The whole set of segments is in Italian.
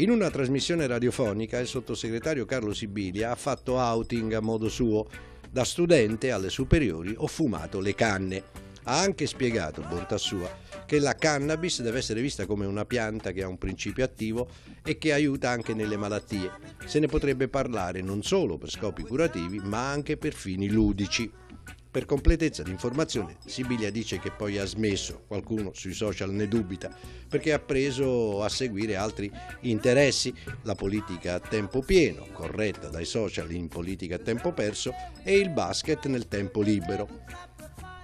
In una trasmissione radiofonica il sottosegretario Carlo Sibilia ha fatto outing a modo suo. Da studente alle superiori ho fumato le canne. Ha anche spiegato, bontà sua, che la cannabis deve essere vista come una pianta che ha un principio attivo e che aiuta anche nelle malattie. Se ne potrebbe parlare non solo per scopi curativi, ma anche per fini ludici. Per completezza di informazione, Sibiglia dice che poi ha smesso, qualcuno sui social ne dubita, perché ha preso a seguire altri interessi, la politica a tempo pieno, corretta dai social in politica a tempo perso, e il basket nel tempo libero.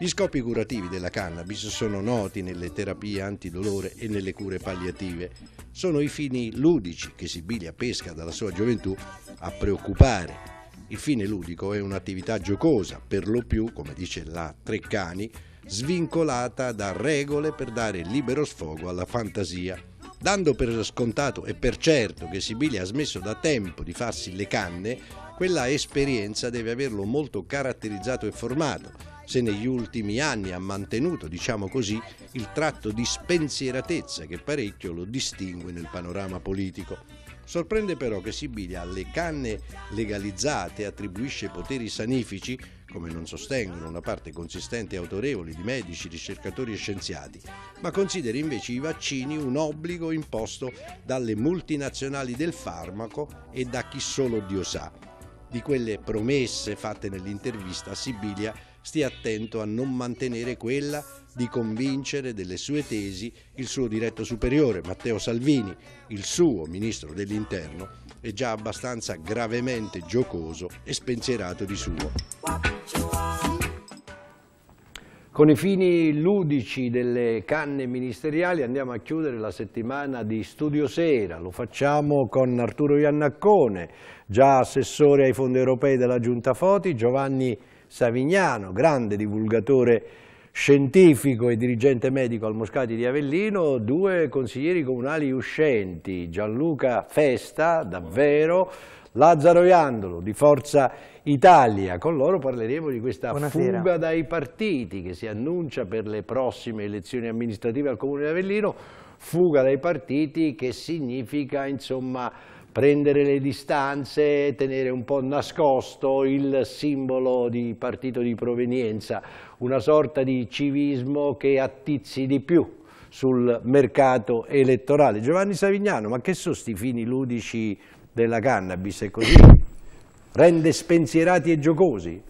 Gli scopi curativi della cannabis sono noti nelle terapie antidolore e nelle cure palliative. Sono i fini ludici che Sibilia pesca dalla sua gioventù a preoccupare il fine ludico è un'attività giocosa, per lo più, come dice la Treccani, svincolata da regole per dare libero sfogo alla fantasia. Dando per scontato e per certo che Sibili ha smesso da tempo di farsi le canne, quella esperienza deve averlo molto caratterizzato e formato, se negli ultimi anni ha mantenuto, diciamo così, il tratto di spensieratezza che parecchio lo distingue nel panorama politico. Sorprende però che Sibilia alle canne legalizzate attribuisce poteri sanifici, come non sostengono una parte consistente e autorevole di medici, ricercatori e scienziati, ma considera invece i vaccini un obbligo imposto dalle multinazionali del farmaco e da chi solo Dio sa. Di quelle promesse fatte nell'intervista, Sibilia stia attento a non mantenere quella di convincere delle sue tesi il suo diretto superiore, Matteo Salvini, il suo ministro dell'interno, è già abbastanza gravemente giocoso e spensierato di suo. Con i fini ludici delle canne ministeriali andiamo a chiudere la settimana di Studio Sera, lo facciamo con Arturo Iannaccone, già assessore ai fondi europei della Giunta Foti, Giovanni Savignano, grande divulgatore scientifico e dirigente medico al Moscati di Avellino, due consiglieri comunali uscenti, Gianluca Festa, davvero, Lazzaro Iandolo di Forza Italia. Con loro parleremo di questa Buonasera. fuga dai partiti che si annuncia per le prossime elezioni amministrative al Comune di Avellino, fuga dai partiti che significa insomma prendere le distanze, tenere un po' nascosto il simbolo di partito di provenienza, una sorta di civismo che attizzi di più sul mercato elettorale. Giovanni Savignano, ma che sono sti fini ludici della cannabis e così? Rende spensierati e giocosi?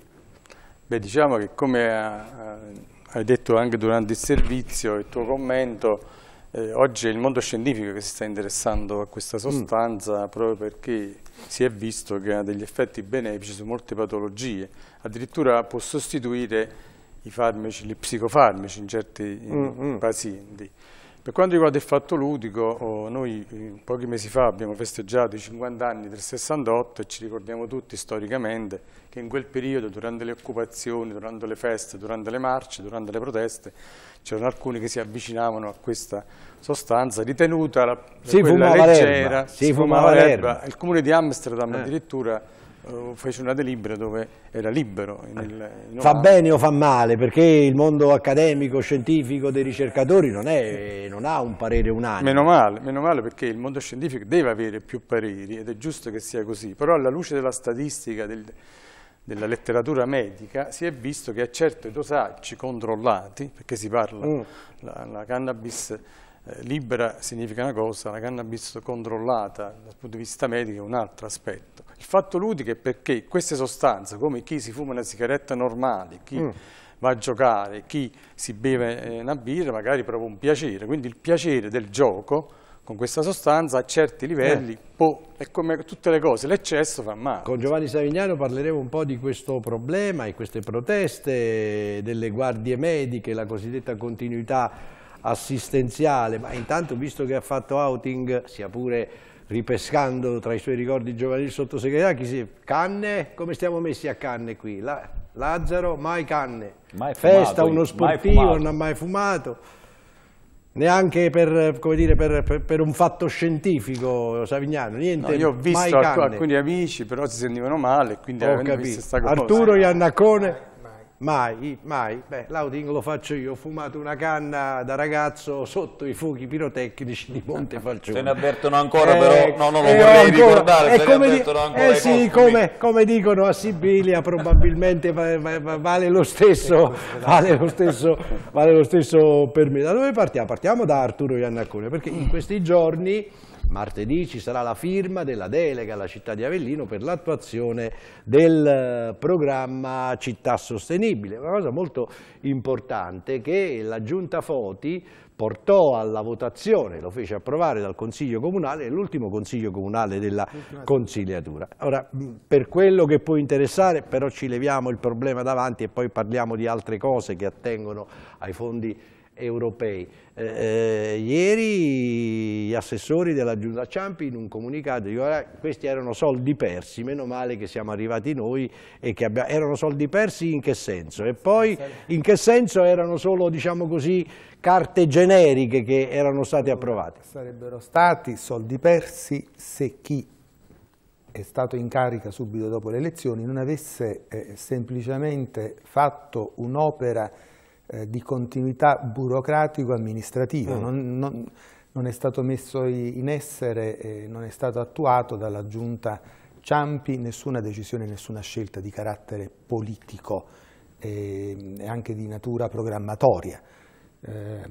Beh, diciamo che come eh, eh, hai detto anche durante il servizio, il tuo commento, eh, oggi è il mondo scientifico che si sta interessando a questa mm. sostanza mm. proprio perché si è visto che ha degli effetti benefici su molte patologie, addirittura può sostituire i farmaci, gli psicofarmaci in certi mm, mm pazienti. Per quanto riguarda il fatto ludico, oh, noi eh, pochi mesi fa abbiamo festeggiato i 50 anni del 68 e ci ricordiamo tutti storicamente che in quel periodo, durante le occupazioni, durante le feste, durante le marce, durante le proteste, c'erano alcuni che si avvicinavano a questa sostanza ritenuta la, si quella leggera, si, si fumava l'erba. Il comune di Amsterdam eh. addirittura uh, fece una delibera dove era libero. Nel, eh. fa bene o fa male? Perché il mondo accademico, scientifico, dei ricercatori non, è, non ha un parere unanime. Meno male, meno male perché il mondo scientifico deve avere più pareri ed è giusto che sia così, però alla luce della statistica, del, della letteratura medica si è visto che a certi dosaggi controllati, perché si parla, mm. la, la, cannabis eh, libera significa una cosa, la cannabis controllata dal punto di vista medico è un altro aspetto. Il fatto ludico è perché queste sostanze, come chi si fuma una sigaretta normale, chi mm. va a giocare, chi si beve eh, una birra, magari prova un piacere, quindi il piacere del gioco con questa sostanza a certi livelli eh. può, è come tutte le cose, l'eccesso fa male. Con Giovanni Savignano parleremo un po' di questo problema e queste proteste delle guardie mediche, la cosiddetta continuità assistenziale, ma intanto visto che ha fatto outing, sia pure ripescando tra i suoi ricordi giovanili sottosegretario, chi si... Canne? Come stiamo messi a canne qui? La... Lazzaro, mai canne. Mai Festa, fumato, uno sportivo, non ha mai fumato neanche per, dire, per, per, per, un fatto scientifico Savignano, niente. No, io ho visto alc alcuni amici, però si sentivano male, quindi ho capito. Arturo Iannacone. Mai, mai. Beh, l'outing lo faccio io. Ho fumato una canna da ragazzo sotto i fuochi pirotecnici di Monte Falcione. Se ne avvertono ancora, eh, però no, non lo eh, vorrei ancora, ricordare. Eh, come, di, eh sì, come, come, dicono a Sibilia, probabilmente vale, lo stesso, vale, lo stesso, vale lo stesso per me. Da dove partiamo? Partiamo da Arturo Iannacone, perché in questi giorni Martedì ci sarà la firma della delega alla città di Avellino per l'attuazione del eh, programma Città Sostenibile, una cosa molto importante che la Giunta Foti portò alla votazione, lo fece approvare dal Consiglio Comunale, l'ultimo Consiglio Comunale della Consigliatura. Ora, per quello che può interessare, però ci leviamo il problema davanti e poi parliamo di altre cose che attengono ai fondi europei. Eh, eh, ieri gli assessori della Giunta Ciampi in un comunicato dicono che questi erano soldi persi, meno male che siamo arrivati noi e che abbiamo, erano soldi persi in che senso? E poi in che senso erano solo diciamo così, carte generiche che erano state approvate? Sarebbero stati soldi persi se chi è stato in carica subito dopo le elezioni non avesse eh, semplicemente fatto un'opera eh, di continuità burocratico-amministrativa. Mm. Non, non, non, è stato messo in essere, eh, non è stato attuato dalla Giunta Ciampi nessuna decisione, nessuna scelta di carattere politico ehm, e eh, anche di natura programmatoria. Ehm,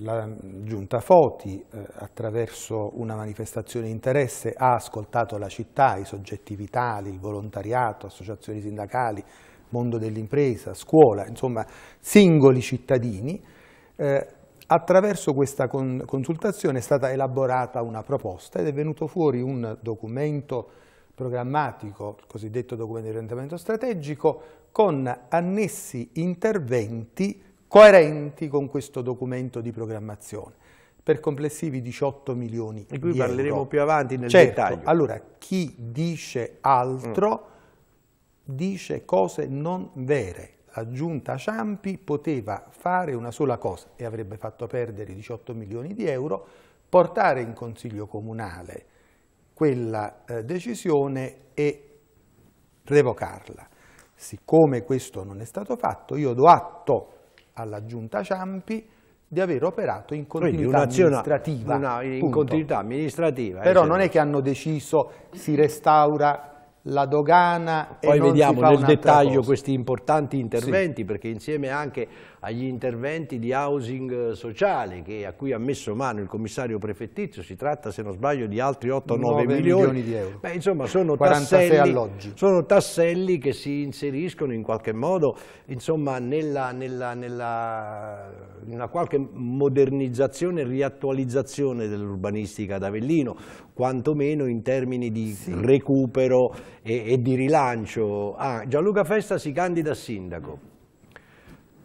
la Giunta Foti, eh, attraverso una manifestazione di interesse, ha ascoltato la città, i soggetti vitali, il volontariato, associazioni sindacali, mondo dell'impresa, scuola, insomma singoli cittadini, eh, attraverso questa con consultazione è stata elaborata una proposta ed è venuto fuori un documento programmatico, il cosiddetto documento di orientamento strategico, con annessi interventi coerenti con questo documento di programmazione per complessivi 18 milioni di euro. Di cui parleremo più avanti nel certo, dettaglio. Allora, chi dice altro... Mm dice cose non vere. La giunta Ciampi poteva fare una sola cosa e avrebbe fatto perdere 18 milioni di euro, portare in consiglio comunale quella eh, decisione e revocarla. Siccome questo non è stato fatto, io do atto alla giunta Ciampi di aver operato in continuità amministrativa. Una, in continuità amministrativa Però non è che hanno deciso si restaura la dogana Poi vediamo nel dettaglio cosa. questi importanti interventi sì. perché insieme anche agli interventi di housing eh, sociale che, a cui ha messo mano il commissario prefettizio, si tratta se non sbaglio di altri 8-9 milioni. milioni. di euro. Beh, insomma sono tasselli, sono tasselli, che si inseriscono in qualche modo insomma, nella, nella, nella, nella qualche modernizzazione e riattualizzazione dell'urbanistica d'Avellino, quantomeno in termini di sì. recupero e, e, di rilancio. Ah, Gianluca Festa si candida a sindaco.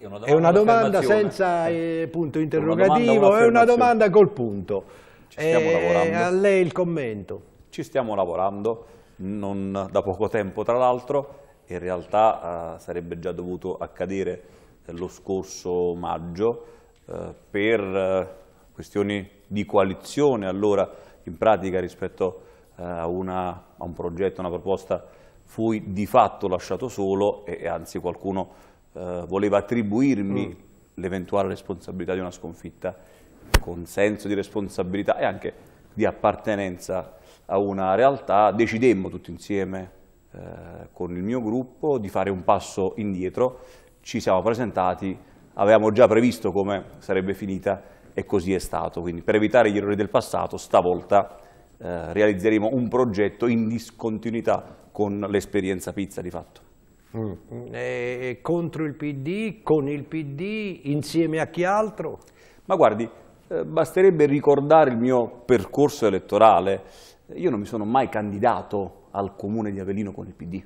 È una domanda, è una domanda senza eh, punto interrogativo, una è una domanda col punto. Ci stiamo eh, lavorando. A lei il commento. Ci stiamo lavorando, non da poco tempo tra l'altro, in realtà eh, sarebbe già dovuto accadere eh, lo scorso maggio eh, per eh, questioni di coalizione allora in pratica rispetto a, una, a un progetto, una proposta fui di fatto lasciato solo e, e anzi qualcuno eh, voleva attribuirmi mm. l'eventuale responsabilità di una sconfitta con senso di responsabilità e anche di appartenenza a una realtà, decidemmo tutti insieme eh, con il mio gruppo di fare un passo indietro, ci siamo presentati, avevamo già previsto come sarebbe finita e così è stato, quindi per evitare gli errori del passato stavolta eh, realizzeremo un progetto in discontinuità con l'esperienza pizza di fatto. Mm. Eh, eh, contro il PD, con il PD, insieme a chi altro? Ma guardi, eh, basterebbe ricordare il mio percorso elettorale. Io non mi sono mai candidato al comune di Avellino con il PD.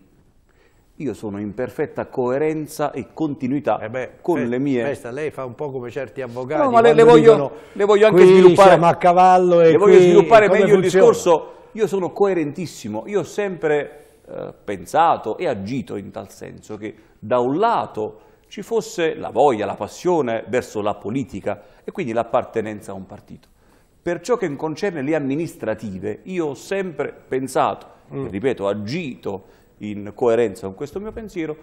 Io sono in perfetta coerenza e continuità eh beh, con eh, le mie... Questa, lei fa un po' come certi avvocati. No, ma le, le, voglio, dicono, le voglio anche sviluppare... Siamo a cavallo e Le qui, voglio sviluppare meglio funziona? il discorso. Io sono coerentissimo. Io ho sempre eh, pensato e agito in tal senso che da un lato ci fosse la voglia, la passione verso la politica e quindi l'appartenenza a un partito. Per ciò che concerne le amministrative, io ho sempre pensato, mm. ripeto, agito in coerenza con questo mio pensiero,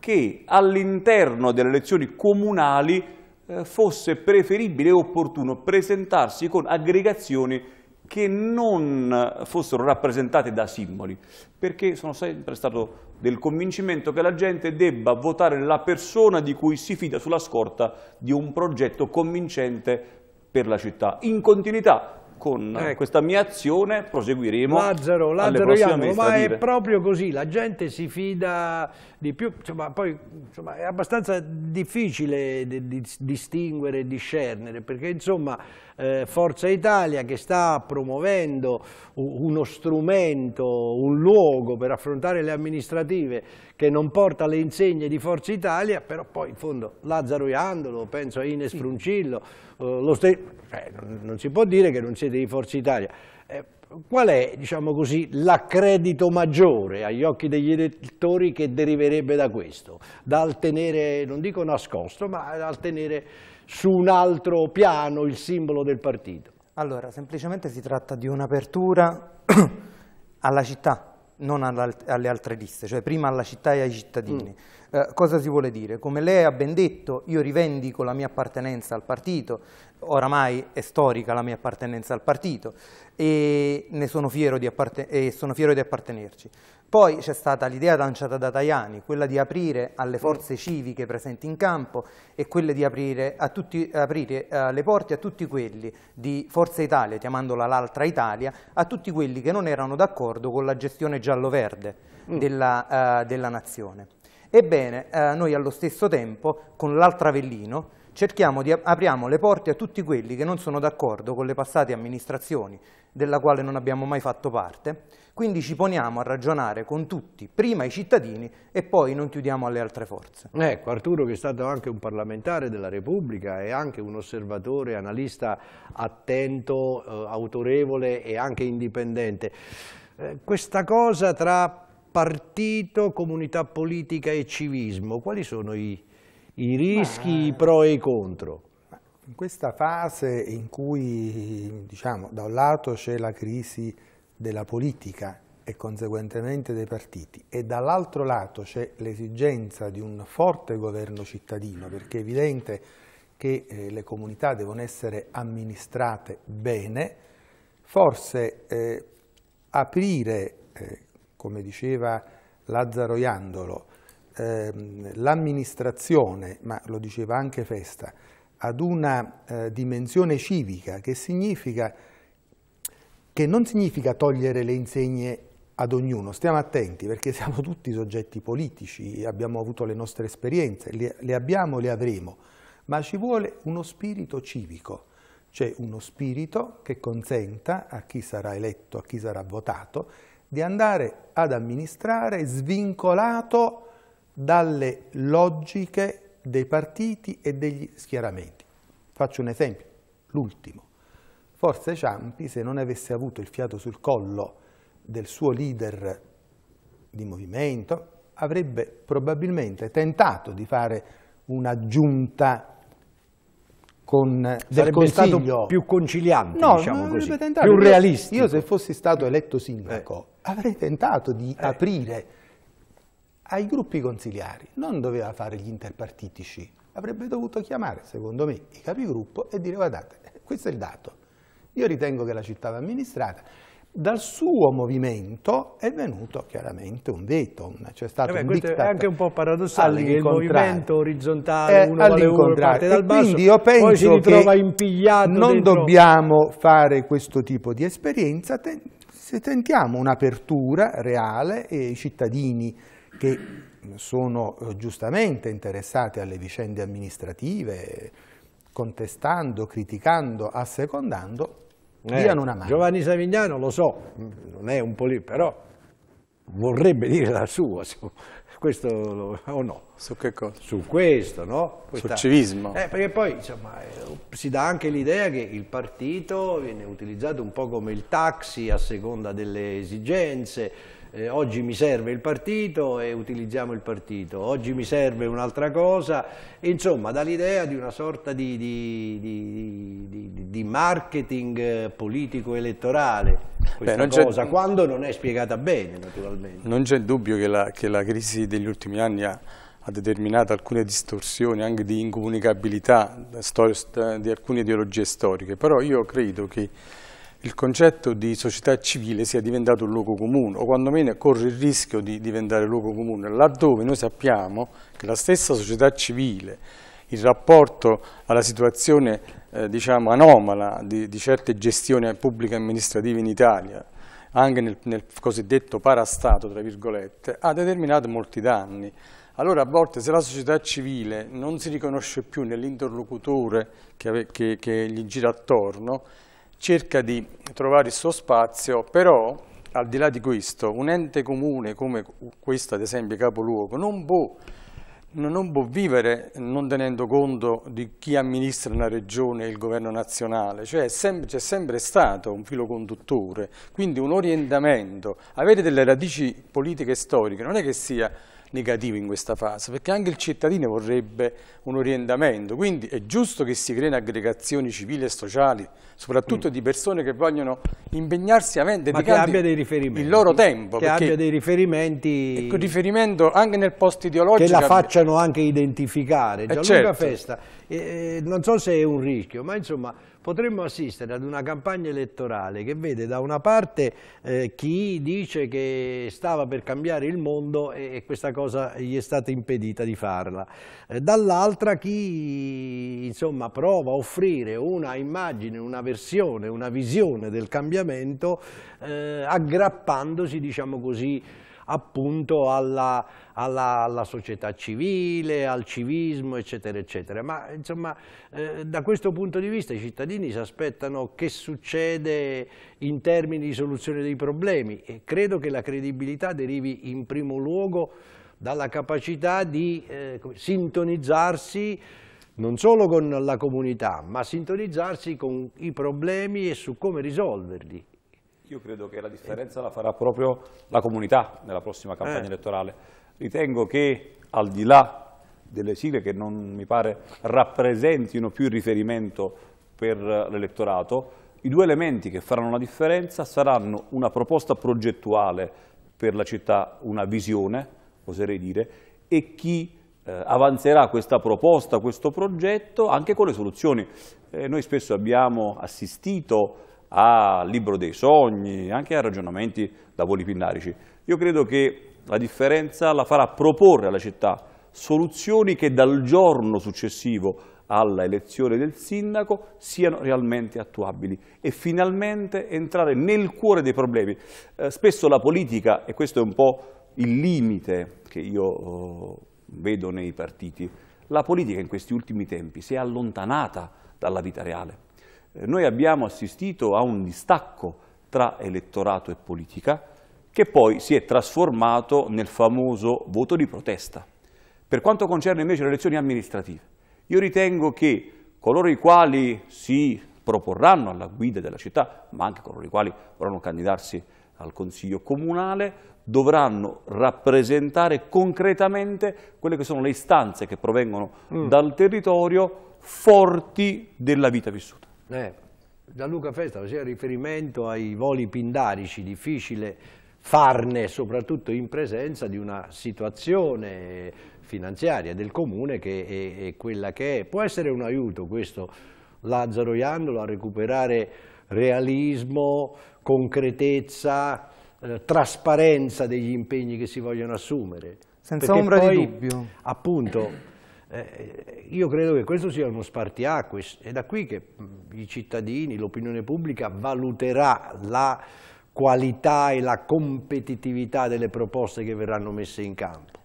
che all'interno delle elezioni comunali eh, fosse preferibile e opportuno presentarsi con aggregazioni che non fossero rappresentati da simboli, perché sono sempre stato del convincimento che la gente debba votare la persona di cui si fida sulla scorta di un progetto convincente per la città, in continuità con ecco. questa mia azione proseguiremo Lazzaro, Lazzaro Iannolo, ma è proprio così, la gente si fida di più, insomma, poi insomma, è abbastanza difficile di, di, distinguere e discernere, perché insomma eh, Forza Italia che sta promuovendo uno strumento, un luogo per affrontare le amministrative che non porta le insegne di Forza Italia, però poi in fondo Lazzaro Iannolo, penso a Ines Fruncillo, eh, lo eh, non, si può dire che non siete di Forza Italia. Eh, qual è, diciamo l'accredito maggiore agli occhi degli elettori che deriverebbe da questo? Dal tenere, non dico nascosto, ma dal tenere su un altro piano il simbolo del partito? Allora, semplicemente si tratta di un'apertura alla città, non alle altre liste, cioè prima alla città e ai cittadini. Mm. Eh, cosa si vuole dire? Come lei ha ben detto, io rivendico la mia appartenenza al partito, oramai è storica la mia appartenenza al partito e, sono fiero, e sono fiero di, appartenerci. Poi c'è stata l'idea lanciata da Tajani, quella di aprire alle forze civiche presenti in campo e quelle di aprire, tutti, aprire uh, le porte a tutti quelli di Forza Italia, chiamandola l'altra Italia, a tutti quelli che non erano d'accordo con la gestione giallo-verde mm. della, uh, della, nazione. Ebbene, uh, noi allo stesso tempo, con l'altra Avellino, cerchiamo di apriamo le porte a tutti quelli che non sono d'accordo con le passate amministrazioni, della quale non abbiamo mai fatto parte, quindi ci poniamo a ragionare con tutti, prima i cittadini e poi non chiudiamo alle altre forze. Ecco, Arturo che è stato anche un parlamentare della Repubblica e anche un osservatore, analista attento, eh, autorevole e anche indipendente. Eh, questa cosa tra partito, comunità politica e civismo, quali sono i i rischi, i eh, pro e i contro. In questa fase in cui, diciamo, da un lato c'è la crisi della politica e conseguentemente dei partiti e dall'altro lato c'è l'esigenza di un forte governo cittadino perché è evidente che eh, le comunità devono essere amministrate bene, forse eh, aprire, eh, come diceva Lazzaro Iandolo, Ehm, l'amministrazione, ma lo diceva anche Festa, ad una eh, dimensione civica che, significa, che non significa togliere le insegne ad ognuno, stiamo attenti perché siamo tutti soggetti politici, abbiamo avuto le nostre esperienze, le, le abbiamo, le avremo, ma ci vuole uno spirito civico, cioè uno spirito che consenta a chi sarà eletto, a chi sarà votato, di andare ad amministrare svincolato dalle logiche dei partiti e degli schieramenti. Faccio un esempio, l'ultimo. Forse Ciampi, se non avesse avuto il fiato sul collo del suo leader di movimento, avrebbe probabilmente tentato di fare una giunta con del Sarebbe stato più conciliante, no, diciamo così, più realistico. Io se fossi stato eletto sindaco eh. avrei tentato di eh. aprire ai gruppi consigliari, non doveva fare gli interpartitici, avrebbe dovuto chiamare, secondo me, i capigruppo e dire guardate, questo è il dato, io ritengo che la città va amministrata, dal suo movimento è venuto chiaramente un veto, c'è stato Vabbè, un diktat. È anche un po' paradossale che il movimento orizzontale eh, uno vale uno parte dal basso, quindi io penso che non dentro... dobbiamo fare questo tipo di esperienza, se tentiamo un'apertura reale e i cittadini che sono eh, giustamente interessati alle vicende amministrative, contestando, criticando, assecondando, eh, diano una mano. Giovanni Savignano lo so, non è un politico, però vorrebbe dire la sua, su questo o oh no? Su che cosa? Su questo, no? Questa, Sul civismo. Eh, perché poi insomma, eh, si dà anche l'idea che il partito viene utilizzato un po' come il taxi a seconda delle esigenze, eh, oggi mi serve il partito e utilizziamo il partito, oggi mi serve un'altra cosa, insomma dall'idea di una sorta di, di, di, di marketing eh, politico-elettorale questa Beh, cosa, quando non è spiegata bene naturalmente. Non c'è dubbio che la, che la, crisi degli ultimi anni ha, ha determinato alcune distorsioni anche di incomunicabilità di alcune ideologie storiche, però io credo che il concetto di società civile sia diventato un luogo comune o quantomeno corre il rischio di diventare luogo comune, laddove noi sappiamo che la stessa società civile, il rapporto alla situazione eh, diciamo, anomala di, di, certe gestioni pubbliche amministrative in Italia, anche nel, nel cosiddetto parastato, tra virgolette, ha determinato molti danni. Allora a volte se la società civile non si riconosce più nell'interlocutore che, che, che gli gira attorno, cerca di trovare il suo spazio, però al di là di questo, un ente comune come questo, ad esempio capoluogo, non può, non può vivere non tenendo conto di chi amministra una regione e il governo nazionale, cioè c'è sempre, sempre stato un filo conduttore, quindi un orientamento, avere delle radici politiche storiche non è che sia negativo in questa fase, perché anche il cittadino vorrebbe un orientamento, quindi è giusto che si creino aggregazioni civili e sociali, soprattutto mm. di persone che vogliono impegnarsi a dedicare il loro tempo. Che abbia dei riferimenti. Ecco, riferimento anche nel post ideologico. Che la facciano anche identificare. Eh, Gianluca certo. Festa, eh, non so se è un rischio, ma insomma potremmo assistere ad una campagna elettorale che vede da una parte eh, chi dice che stava per cambiare il mondo e, e questa cosa gli è stata impedita di farla, eh, dall'altra chi insomma, prova a offrire una immagine, una versione, una visione del cambiamento eh, aggrappandosi diciamo così appunto alla, alla, alla società civile, al civismo, eccetera, eccetera. Ma insomma, eh, da questo punto di vista i cittadini si aspettano che succede in termini di soluzione dei problemi e credo che la credibilità derivi in primo luogo dalla capacità di eh, sintonizzarsi non solo con la comunità, ma sintonizzarsi con i problemi e su come risolverli io credo che la differenza la farà proprio la comunità nella prossima campagna eh. elettorale. Ritengo che al di là delle sigle che non mi pare rappresentino più il riferimento per l'elettorato, i due elementi che faranno la differenza saranno una proposta progettuale per la città, una visione, oserei dire, e chi eh, avanzerà questa proposta, questo progetto, anche con le soluzioni. Eh, noi spesso abbiamo assistito al libro dei sogni, anche a ragionamenti da voli polipillarici. Io credo che la differenza la farà proporre alla città soluzioni che dal giorno successivo alla elezione del sindaco siano realmente attuabili e finalmente entrare nel cuore dei problemi. Eh, spesso la politica, e questo è un po' il limite che io eh, vedo nei partiti, la politica in questi ultimi tempi si è allontanata dalla vita reale. Eh, noi abbiamo assistito a un distacco tra elettorato e politica che poi si è trasformato nel famoso voto di protesta. Per quanto concerne invece le elezioni amministrative, io ritengo che coloro i quali si proporranno alla guida della città, ma anche coloro i quali vorranno candidarsi al Consiglio Comunale, dovranno rappresentare concretamente quelle che sono le istanze che provengono mm. dal territorio forti della vita vissuta. Eh, Gianluca Festa faceva riferimento ai voli pindarici, difficile farne soprattutto in presenza di una situazione finanziaria del comune che è, è quella che è. Può essere un aiuto questo Lazzaro Iandolo a recuperare realismo, concretezza, eh, trasparenza degli impegni che si vogliono assumere. Senza Perché ombra poi, di dubbio. Appunto, eh, io credo che questo sia uno spartiacque, è da qui che i cittadini, l'opinione pubblica valuterà la qualità e la competitività delle proposte che verranno messe in campo.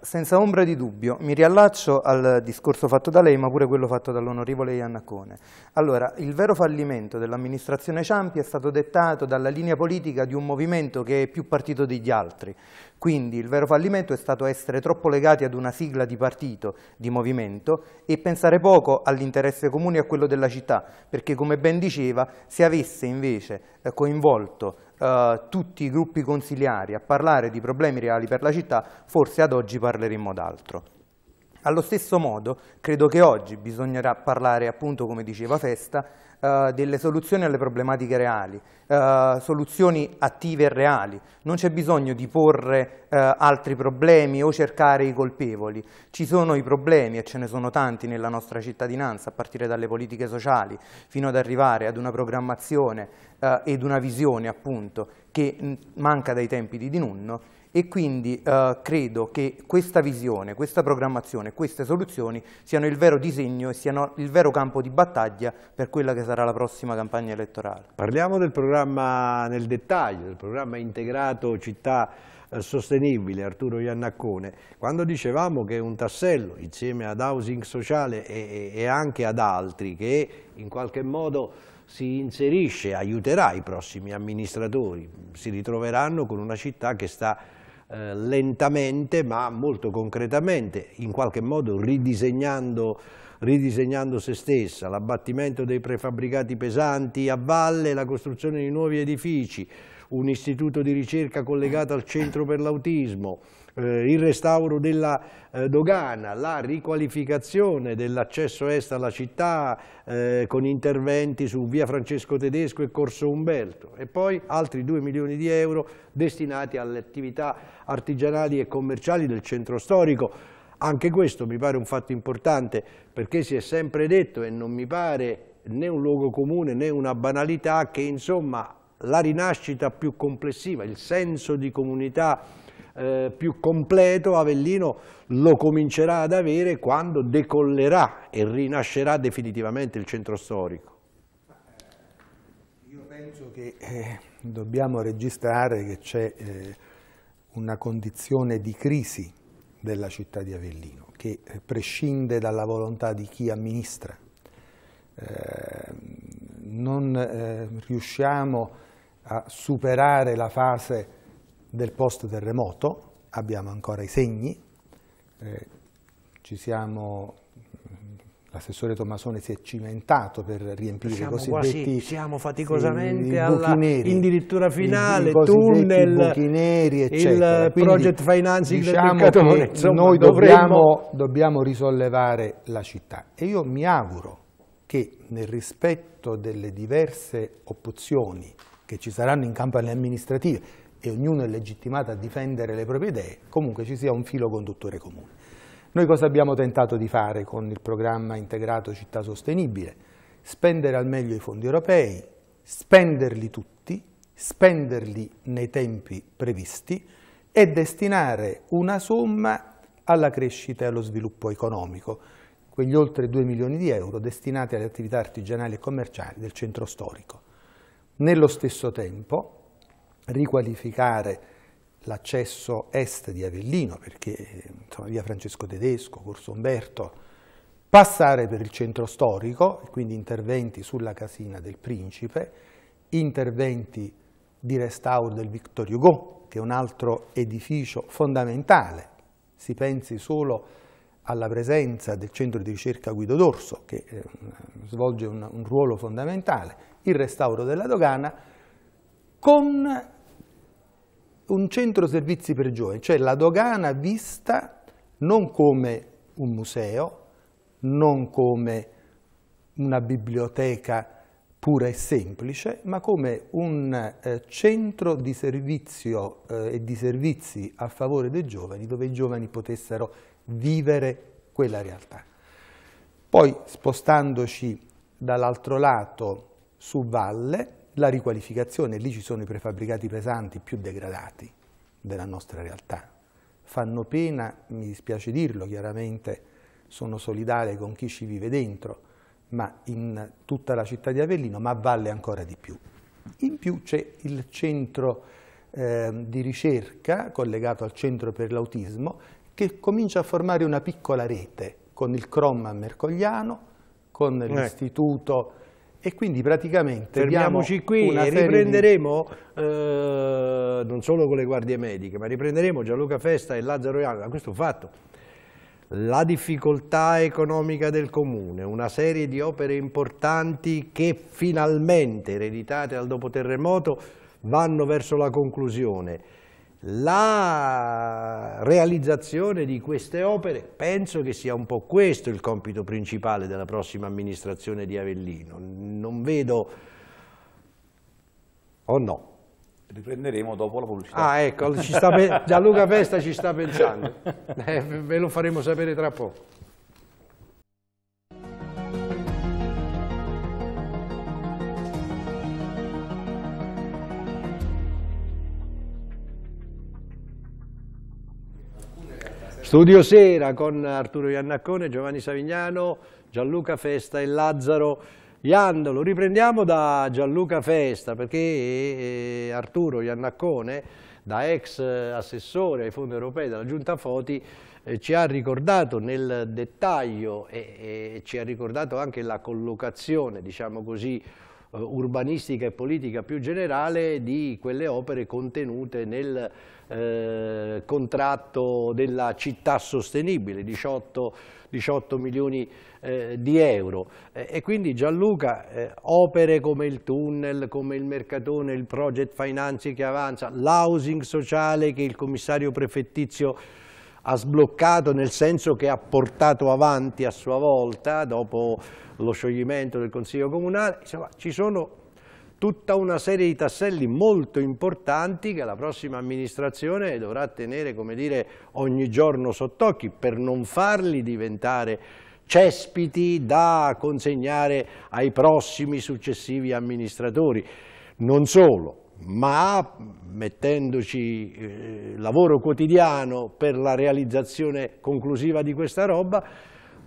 Senza ombra di dubbio, mi riallaccio al discorso fatto da lei, ma pure quello fatto dall'onorevole Iannacone. Allora, il vero fallimento dell'amministrazione Ciampi è stato dettato dalla linea politica di un movimento che è più partito degli altri. Quindi il vero fallimento è stato essere troppo legati ad una sigla di partito, di movimento, e pensare poco all'interesse comune e a quello della città, perché come ben diceva, se avesse invece eh, coinvolto eh, tutti i gruppi consiliari a parlare di problemi reali per la città, forse ad oggi parleremmo d'altro. Allo stesso modo, credo che oggi bisognerà parlare, appunto, come diceva Festa, eh, delle soluzioni alle problematiche reali, eh, soluzioni attive e reali. Non c'è bisogno di porre eh, altri problemi o cercare i colpevoli. Ci sono i problemi, e ce ne sono tanti nella nostra cittadinanza, a partire dalle politiche sociali, fino ad arrivare ad una programmazione eh, ed una visione appunto che manca dai tempi di Dinunno, e quindi eh, credo che questa visione, questa programmazione, queste soluzioni siano il vero disegno e siano il vero campo di battaglia per quella che sarà la prossima campagna elettorale. Parliamo del programma nel dettaglio, del programma integrato città eh, sostenibile, Arturo Iannaccone, quando dicevamo che un tassello, insieme ad housing sociale e, e, anche ad altri, che in qualche modo si inserisce, aiuterà i prossimi amministratori, si ritroveranno con una città che sta eh, lentamente ma molto concretamente, in qualche modo ridisegnando, ridisegnando se stessa, l'abbattimento dei prefabbricati pesanti a valle, la costruzione di nuovi edifici, un istituto di ricerca collegato al centro per l'autismo, eh, il restauro della eh, dogana, la riqualificazione dell'accesso est alla città eh, con interventi su via Francesco Tedesco e Corso Umberto e poi altri 2 milioni di euro destinati alle attività artigianali e commerciali del centro storico. Anche questo mi pare un fatto importante perché si è sempre detto e non mi pare né un luogo comune né una banalità che insomma la rinascita più complessiva, il senso di comunità eh, più completo Avellino lo comincerà ad avere quando decollerà e rinascerà definitivamente il centro storico. Io penso che eh, dobbiamo registrare che c'è eh, una condizione di crisi della città di Avellino che eh, prescinde dalla volontà di chi amministra. Eh, non eh, riusciamo a superare la fase del post terremoto, abbiamo ancora i segni, eh, siamo, l'assessore Tommasone si è cimentato per riempire siamo i cosiddetti quasi, siamo faticosamente all'indirittura finale, i, i tunnel, buchi neri, il Quindi, project financing diciamo del mercatone, insomma, noi dovremmo... dobbiamo, dobbiamo risollevare la città e io mi auguro che nel rispetto delle diverse opzioni che ci saranno in campo amministrative, e ognuno è legittimato a difendere le proprie idee, comunque ci sia un filo conduttore comune. Noi cosa abbiamo tentato di fare con il programma integrato Città Sostenibile? Spendere al meglio i fondi europei, spenderli tutti, spenderli nei tempi previsti e destinare una somma alla crescita e allo sviluppo economico, quegli oltre 2 milioni di euro destinati alle attività artigianali e commerciali del centro storico. Nello stesso tempo riqualificare l'accesso est di Avellino, perché insomma, via Francesco Tedesco, Corso Umberto, passare per il centro storico, quindi interventi sulla casina del Principe, interventi di restauro del Victor Hugo, che è un altro edificio fondamentale. Si pensi solo alla presenza del centro di ricerca Guido Dorso, che eh, svolge un, un ruolo fondamentale, il restauro della dogana, con un centro servizi per giovani, cioè la dogana vista non come un museo, non come una biblioteca pura e semplice, ma come un eh, centro di servizio eh, e di servizi a favore dei giovani, dove i giovani potessero vivere quella realtà. Poi spostandoci dall'altro lato su valle, la riqualificazione, lì ci sono i prefabbricati pesanti più degradati della nostra realtà. Fanno pena, mi dispiace dirlo chiaramente, sono solidale con chi ci vive dentro, ma in tutta la città di Avellino, ma valle ancora di più. In più c'è il centro eh, di ricerca collegato al centro per l'autismo che comincia a formare una piccola rete con il CROM a Mercogliano, con eh. l'istituto e quindi praticamente fermiamoci qui e riprenderemo di... eh, non solo con le guardie mediche ma riprenderemo Gianluca Festa e Lazzaro Iano da questo fatto la difficoltà economica del comune, una serie di opere importanti che finalmente ereditate dal dopoterremoto vanno verso la conclusione la realizzazione di queste opere penso che sia un po' questo il compito principale della prossima amministrazione di Avellino. Non vedo... o oh no? Riprenderemo dopo la pubblicità. Ah ecco, Gianluca Festa ci sta pensando. Eh, ve lo faremo sapere tra poco. Studio Sera con Arturo Iannaccone, Giovanni Savignano, Gianluca Festa e Lazzaro Iandolo. Riprendiamo da Gianluca Festa perché eh, eh, Arturo Iannaccone, da ex eh, assessore ai fondi europei della Giunta Foti, ci ha ricordato nel dettaglio e, ci ha ricordato anche la collocazione, diciamo così, urbanistica e politica più generale di quelle opere contenute nel eh, contratto della città sostenibile, 18, 18 milioni eh, di euro. Eh, e quindi Gianluca, eh, opere come il tunnel, come il mercatone, il project financing che avanza, l'housing sociale che il commissario prefettizio ha sbloccato nel senso che ha portato avanti a sua volta, dopo lo scioglimento del Consiglio Comunale, insomma ci sono tutta una serie di tasselli molto importanti che la prossima amministrazione dovrà tenere dire, ogni giorno sott'occhi per non farli diventare cespiti da consegnare ai prossimi successivi amministratori. Non solo, ma mettendoci eh, lavoro quotidiano per la realizzazione conclusiva di questa roba,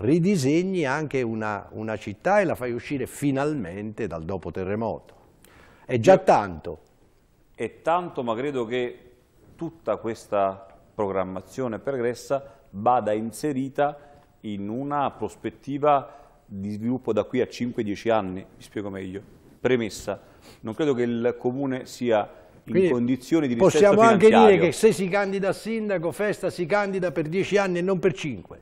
ridisegni anche una, una città e la fai uscire finalmente dal dopo terremoto. È già tanto. È tanto, ma credo che tutta questa programmazione pregressa vada inserita in una prospettiva di sviluppo da qui a 5-10 anni, mi spiego meglio. Premessa, non credo che il Comune sia in Quindi condizioni di rispetto Possiamo anche dire che se si candida a sindaco, Festa si candida per 10 anni e non per 5.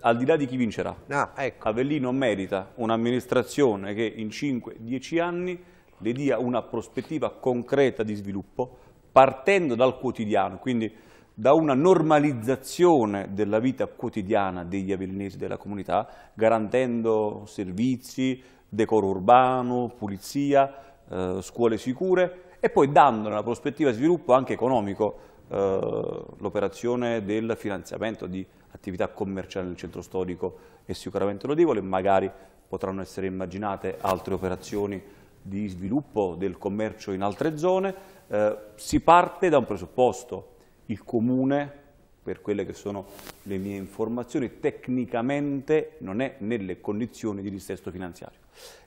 Al di là di chi vincerà. Ah, ecco. Avellino merita un'amministrazione che in 5-10 anni le dia una prospettiva concreta di sviluppo partendo dal quotidiano, quindi da una normalizzazione della vita quotidiana degli avellinesi della comunità, garantendo servizi, decoro urbano, pulizia, eh, scuole sicure e poi dando una prospettiva di sviluppo anche economico eh, l'operazione del finanziamento di attività commerciali nel centro storico è sicuramente lodevole, magari potranno essere immaginate altre operazioni di sviluppo del commercio in altre zone, eh, si parte da un presupposto. Il comune, per quelle che sono le mie informazioni, tecnicamente non è nelle condizioni di dissesto finanziario.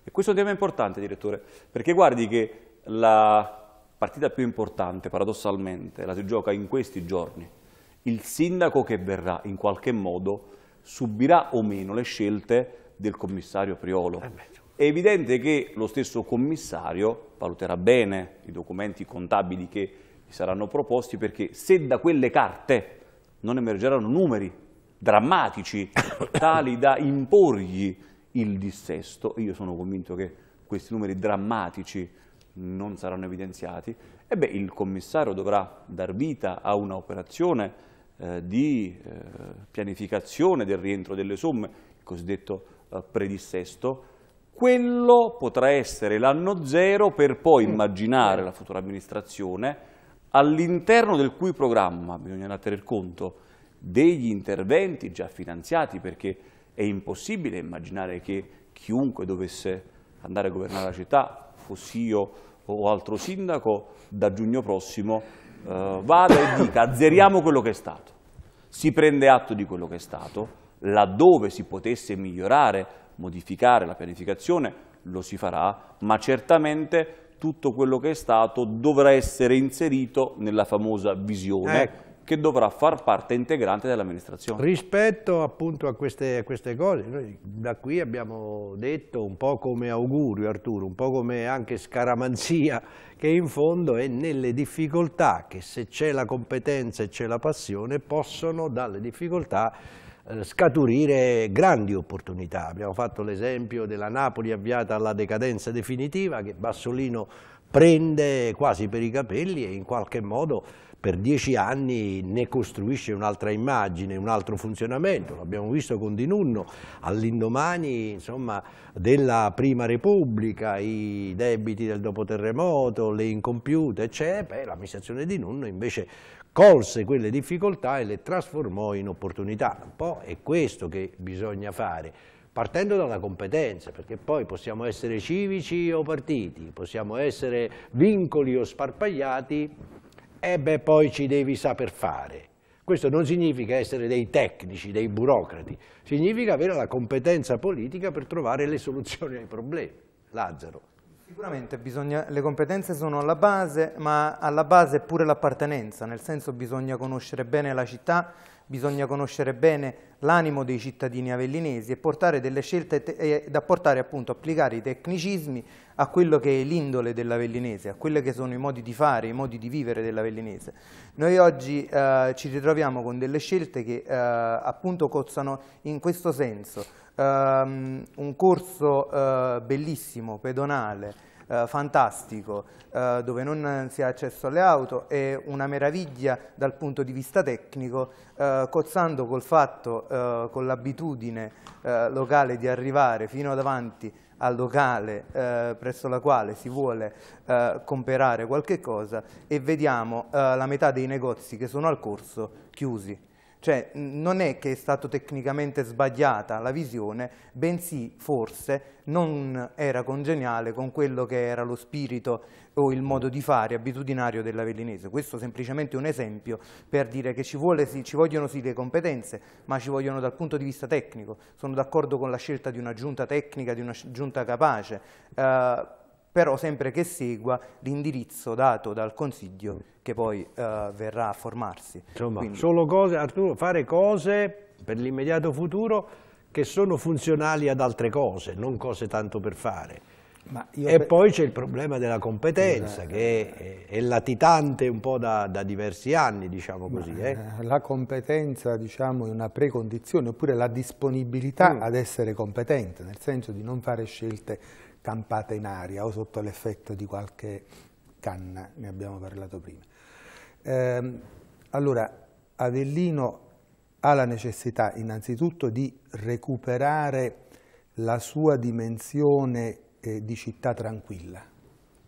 E questo è un tema importante, direttore, perché guardi che la partita più importante, paradossalmente, la si gioca in questi giorni. Il sindaco che verrà, in qualche modo, subirà o meno le scelte del commissario Priolo. Eh certo. È evidente che lo stesso commissario valuterà bene i documenti contabili che gli saranno proposti perché se da quelle carte non emergeranno numeri drammatici tali da imporgli il dissesto, io sono convinto che questi numeri drammatici non saranno evidenziati, e beh, il commissario dovrà dar vita a un'operazione eh, di eh, pianificazione del rientro delle somme, il cosiddetto eh, predissesto, quello potrà essere l'anno zero per poi mm. immaginare la futura amministrazione all'interno del cui programma bisognerà tener conto degli interventi già finanziati perché è impossibile immaginare che chiunque dovesse andare a governare la città, fossi io o altro sindaco, da giugno prossimo eh, vada e dica azzeriamo quello che è stato. Si prende atto di quello che è stato, laddove si potesse migliorare modificare la pianificazione, lo si farà, ma certamente tutto quello che è stato dovrà essere inserito nella famosa visione ecco. che dovrà far parte integrante dell'amministrazione. Rispetto appunto a queste, a queste, cose, noi da qui abbiamo detto un po' come augurio Arturo, un po' come anche scaramanzia, che in fondo è nelle difficoltà che se c'è la competenza e c'è la passione possono dalle difficoltà eh, scaturire grandi opportunità. Abbiamo fatto l'esempio della Napoli avviata alla decadenza definitiva che Bassolino prende quasi per i capelli e in qualche modo per dieci anni ne costruisce un'altra immagine, un altro funzionamento, l'abbiamo visto con Di Nunno, all'indomani della Prima Repubblica, i debiti del dopoterremoto, le incompiute, eccetera. l'amministrazione Di Nunno invece colse quelle difficoltà e le trasformò in opportunità. Un po' è questo che bisogna fare, partendo dalla competenza, perché poi possiamo essere civici o partiti, possiamo essere vincoli o sparpagliati, e beh poi ci devi saper fare. Questo non significa essere dei tecnici, dei burocrati, significa avere la competenza politica per trovare le soluzioni ai problemi. Lazzaro. Sicuramente bisogna, le competenze sono alla base, ma alla base è pure l'appartenenza, nel senso bisogna conoscere bene la città, bisogna conoscere bene l'animo dei cittadini avellinesi e portare delle scelte eh, da portare appunto, applicare i tecnicismi a quello che è l'indole dell'avellinese, a quelli che sono i modi di fare, i modi di vivere dell'avellinese. Noi oggi eh, ci ritroviamo con delle scelte che eh, appunto cozzano in questo senso, um, un corso uh, bellissimo, pedonale, Uh, fantastico, uh, dove non si ha accesso alle auto, è una meraviglia dal punto di vista tecnico, uh, cozzando col fatto, con l'abitudine locale di arrivare fino davanti al locale eh, presso la quale si vuole eh, comprare qualche cosa e vediamo la metà dei negozi che sono al corso chiusi. Cioè non è che è stata tecnicamente sbagliata la visione, bensì forse non era congeniale con quello che era lo spirito o il modo di fare abitudinario dell'Avellinese. Questo è semplicemente un esempio per dire che ci, vuole, ci vogliono sì le competenze, ma ci vogliono dal punto di vista tecnico. Sono d'accordo con la scelta di una giunta tecnica, di una giunta capace. Eh, però sempre che segua l'indirizzo dato dal Consiglio mm. che poi eh, verrà a formarsi. Insomma, Quindi... solo cose, Arturo, fare cose per l'immediato futuro che sono funzionali ad altre cose, non cose tanto per fare. e poi c'è il problema della competenza, eh, che eh. è, è, latitante un po' da, da diversi anni, diciamo così. Eh, eh. La competenza, diciamo, è una precondizione, oppure la disponibilità mm. ad essere competente, nel senso di non fare scelte campata in aria o sotto l'effetto di qualche canna, ne abbiamo parlato prima. Eh, allora, Avellino ha la necessità innanzitutto di recuperare la sua dimensione eh, di città tranquilla,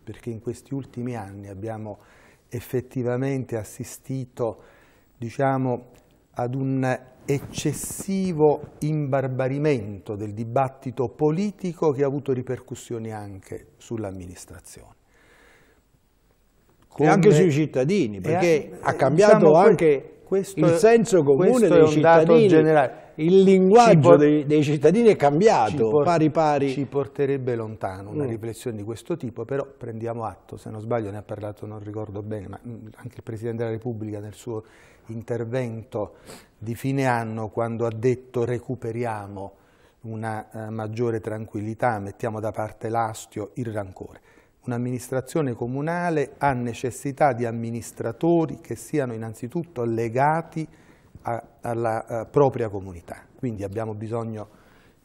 perché in questi ultimi anni abbiamo effettivamente assistito, diciamo, ad un eccessivo imbarbarimento del dibattito politico che ha avuto ripercussioni anche sull'amministrazione. E anche sui cittadini, perché anche, ha cambiato diciamo, anche questo, il senso comune dei cittadini. generale il linguaggio dei, dei, cittadini è cambiato, ci pari pari. Ci porterebbe lontano una mm. riflessione di questo tipo, però prendiamo atto, se non sbaglio ne ha parlato, non ricordo bene, ma mm, anche il Presidente della Repubblica nel suo intervento di fine anno, quando ha detto recuperiamo una eh, maggiore tranquillità, mettiamo da parte l'astio, il rancore. Un'amministrazione comunale ha necessità di amministratori che siano innanzitutto legati alla eh, propria comunità. Quindi abbiamo bisogno,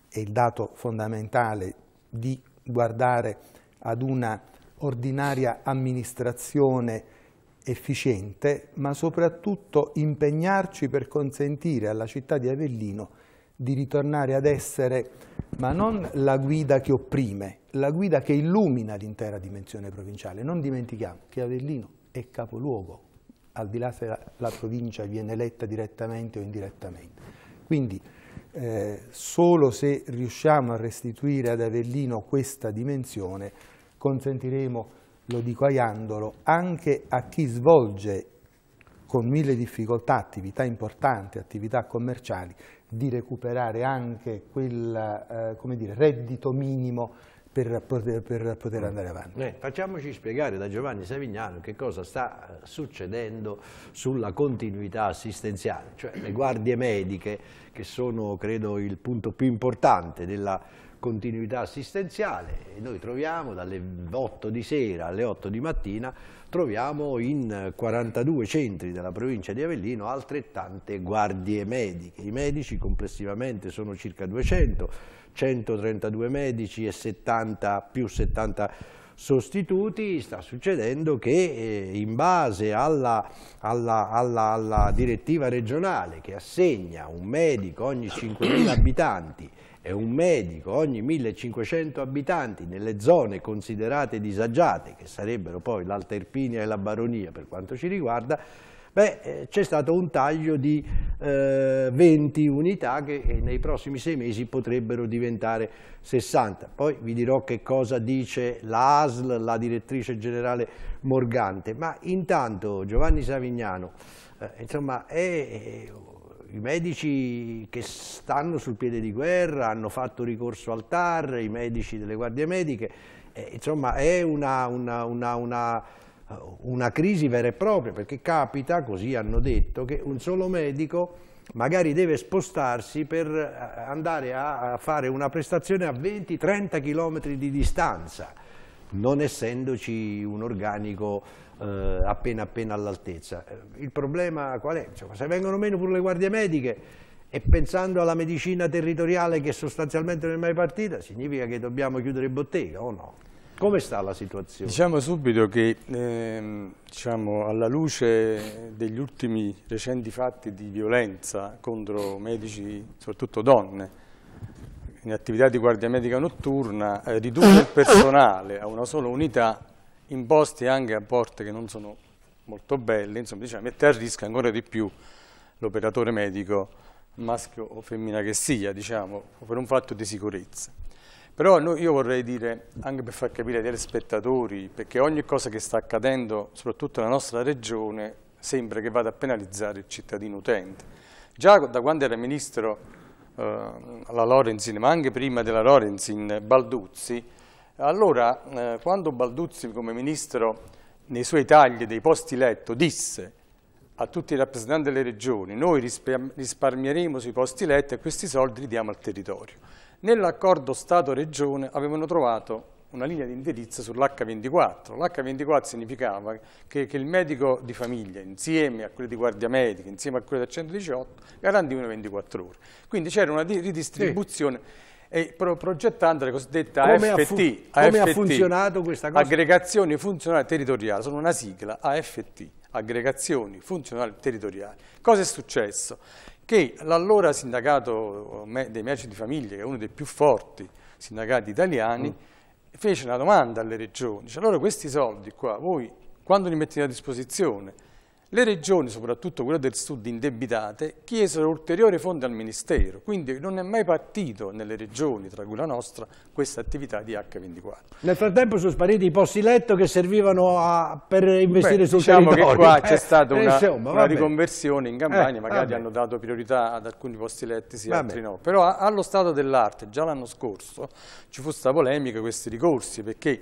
è il dato fondamentale, di guardare ad una ordinaria amministrazione efficiente, ma soprattutto impegnarci per consentire alla città di Avellino di ritornare ad essere, ma non la guida che opprime, la guida che illumina l'intera dimensione provinciale. Non dimentichiamo che Avellino è capoluogo al di là se la, la provincia viene eletta direttamente o indirettamente. Quindi eh, solo se riusciamo a restituire ad Avellino questa dimensione consentiremo, lo dico a Iandolo, anche a chi svolge con mille difficoltà attività importanti, attività commerciali, di recuperare anche quel eh, dire, reddito minimo per poter, per poter andare avanti. Eh, facciamoci spiegare da Giovanni Savignano che cosa sta eh, succedendo sulla continuità assistenziale, cioè le guardie mediche che sono credo il punto più importante della continuità assistenziale e noi troviamo dalle 8 di sera alle 8 di mattina troviamo in 42 centri della provincia di Avellino altrettante guardie mediche. I medici complessivamente sono circa 200 132 medici e 70, più 70 sostituti, sta succedendo che eh, in base alla, alla, alla, alla, direttiva regionale che assegna un medico ogni 5.000 abitanti e un medico ogni 1.500 abitanti nelle zone considerate disagiate, che sarebbero poi l'Alterpinia e la Baronia per quanto ci riguarda, Beh, eh, c'è stato un taglio di eh, 20 unità che eh, nei prossimi sei mesi potrebbero diventare 60. Poi vi dirò che cosa dice l'ASL, la direttrice generale Morgante, ma intanto Giovanni Savignano, eh, insomma, è, è eh, i medici che stanno sul piede di guerra hanno fatto ricorso al TAR, i medici delle guardie mediche, eh, insomma è una, una, una, una una crisi vera e propria, perché capita, così hanno detto, che un solo medico magari deve spostarsi per eh, andare a fare una prestazione a 20-30 km di distanza, non essendoci un organico eh, appena appena all'altezza. Eh, il problema qual è? Cioè, se vengono meno pure le guardie mediche e pensando alla medicina territoriale che sostanzialmente non è mai partita, significa che dobbiamo chiudere bottega o no? Come sta la situazione? Diciamo subito che ehm, diciamo, alla luce degli ultimi recenti fatti di violenza contro medici, soprattutto donne, in attività di guardia medica notturna, eh, ridurre il personale a una sola unità imposti anche a porte che non sono molto belle, insomma, diciamo, mette a rischio ancora di più l'operatore medico, maschio o femmina che sia, diciamo, per un fatto di sicurezza. Però io vorrei dire, anche per far capire ai telespettatori, perché ogni cosa che sta accadendo, soprattutto nella nostra regione, sembra che vada a penalizzare il cittadino utente. Già da quando era ministro eh, alla Lorenzin, ma anche prima della Lorenzin, Balduzzi, allora eh, quando Balduzzi come ministro nei suoi tagli dei posti letto disse a tutti i rappresentanti delle regioni noi risparmieremo sui posti letto e questi soldi li diamo al territorio. Nell'accordo Stato-Regione avevano trovato una linea di indirizzo sull'H24. L'H24 significava che, che, il medico di famiglia, insieme a quelli di guardia medica, insieme a quelli del 118, garantivano 24 ore. Quindi c'era una ridistribuzione. Sì. E pro progettando la cosiddetta come AFT, ha come AFT, ha funzionato questa cosa? Aggregazioni funzionali territoriali, sono una sigla AFT, aggregazioni funzionali territoriali. Cosa è successo? che l'allora sindacato dei medici di famiglia, che è uno dei più forti sindacati italiani, mm. fece una domanda alle regioni, dice allora questi soldi qua voi quando li mettete a disposizione? Le regioni, soprattutto quelle del sud indebitate, chiesero ulteriori fondi al Ministero, quindi non è mai partito nelle regioni, tra cui la nostra, questa attività di H24. Nel frattempo sono spariti i posti letto che servivano a, per investire Beh, sul diciamo territorio. Diciamo che qua c'è eh, stata una, insomma, una riconversione in campagna, eh, magari hanno dato priorità ad alcuni posti letti, sì, vabbè. altri no. Però allo stato dell'arte, già l'anno scorso, ci fu questa polemica, questi ricorsi, perché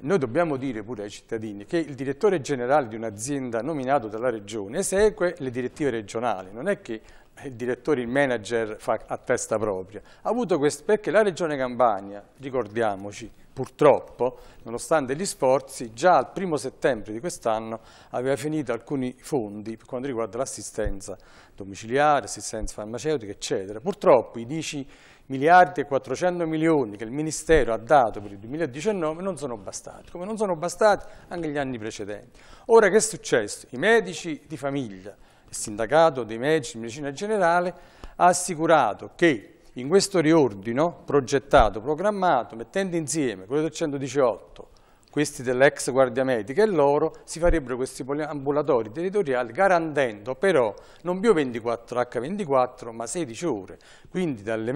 noi dobbiamo dire pure ai cittadini che il direttore generale di un'azienda nominato dalla regione segue le direttive regionali, non è che il direttore, il manager fa a testa propria. Questo, perché la regione Campania, ricordiamoci, purtroppo, nonostante gli sforzi, già al primo settembre di quest'anno aveva finito alcuni fondi per quanto riguarda l'assistenza domiciliare, assistenza farmaceutica, eccetera. Purtroppo i dici miliardi e 400 milioni che il Ministero ha dato per il 2019 non sono bastati, come non sono bastati anche gli anni precedenti. Ora che è successo? I medici di famiglia, il sindacato dei medici di medicina generale ha assicurato che in questo riordino progettato, programmato, mettendo insieme quello del 118, questi dell'ex guardia medica e loro si farebbero questi ambulatori territoriali garantendo però non più 24 H24 ma 16 ore, quindi dalle,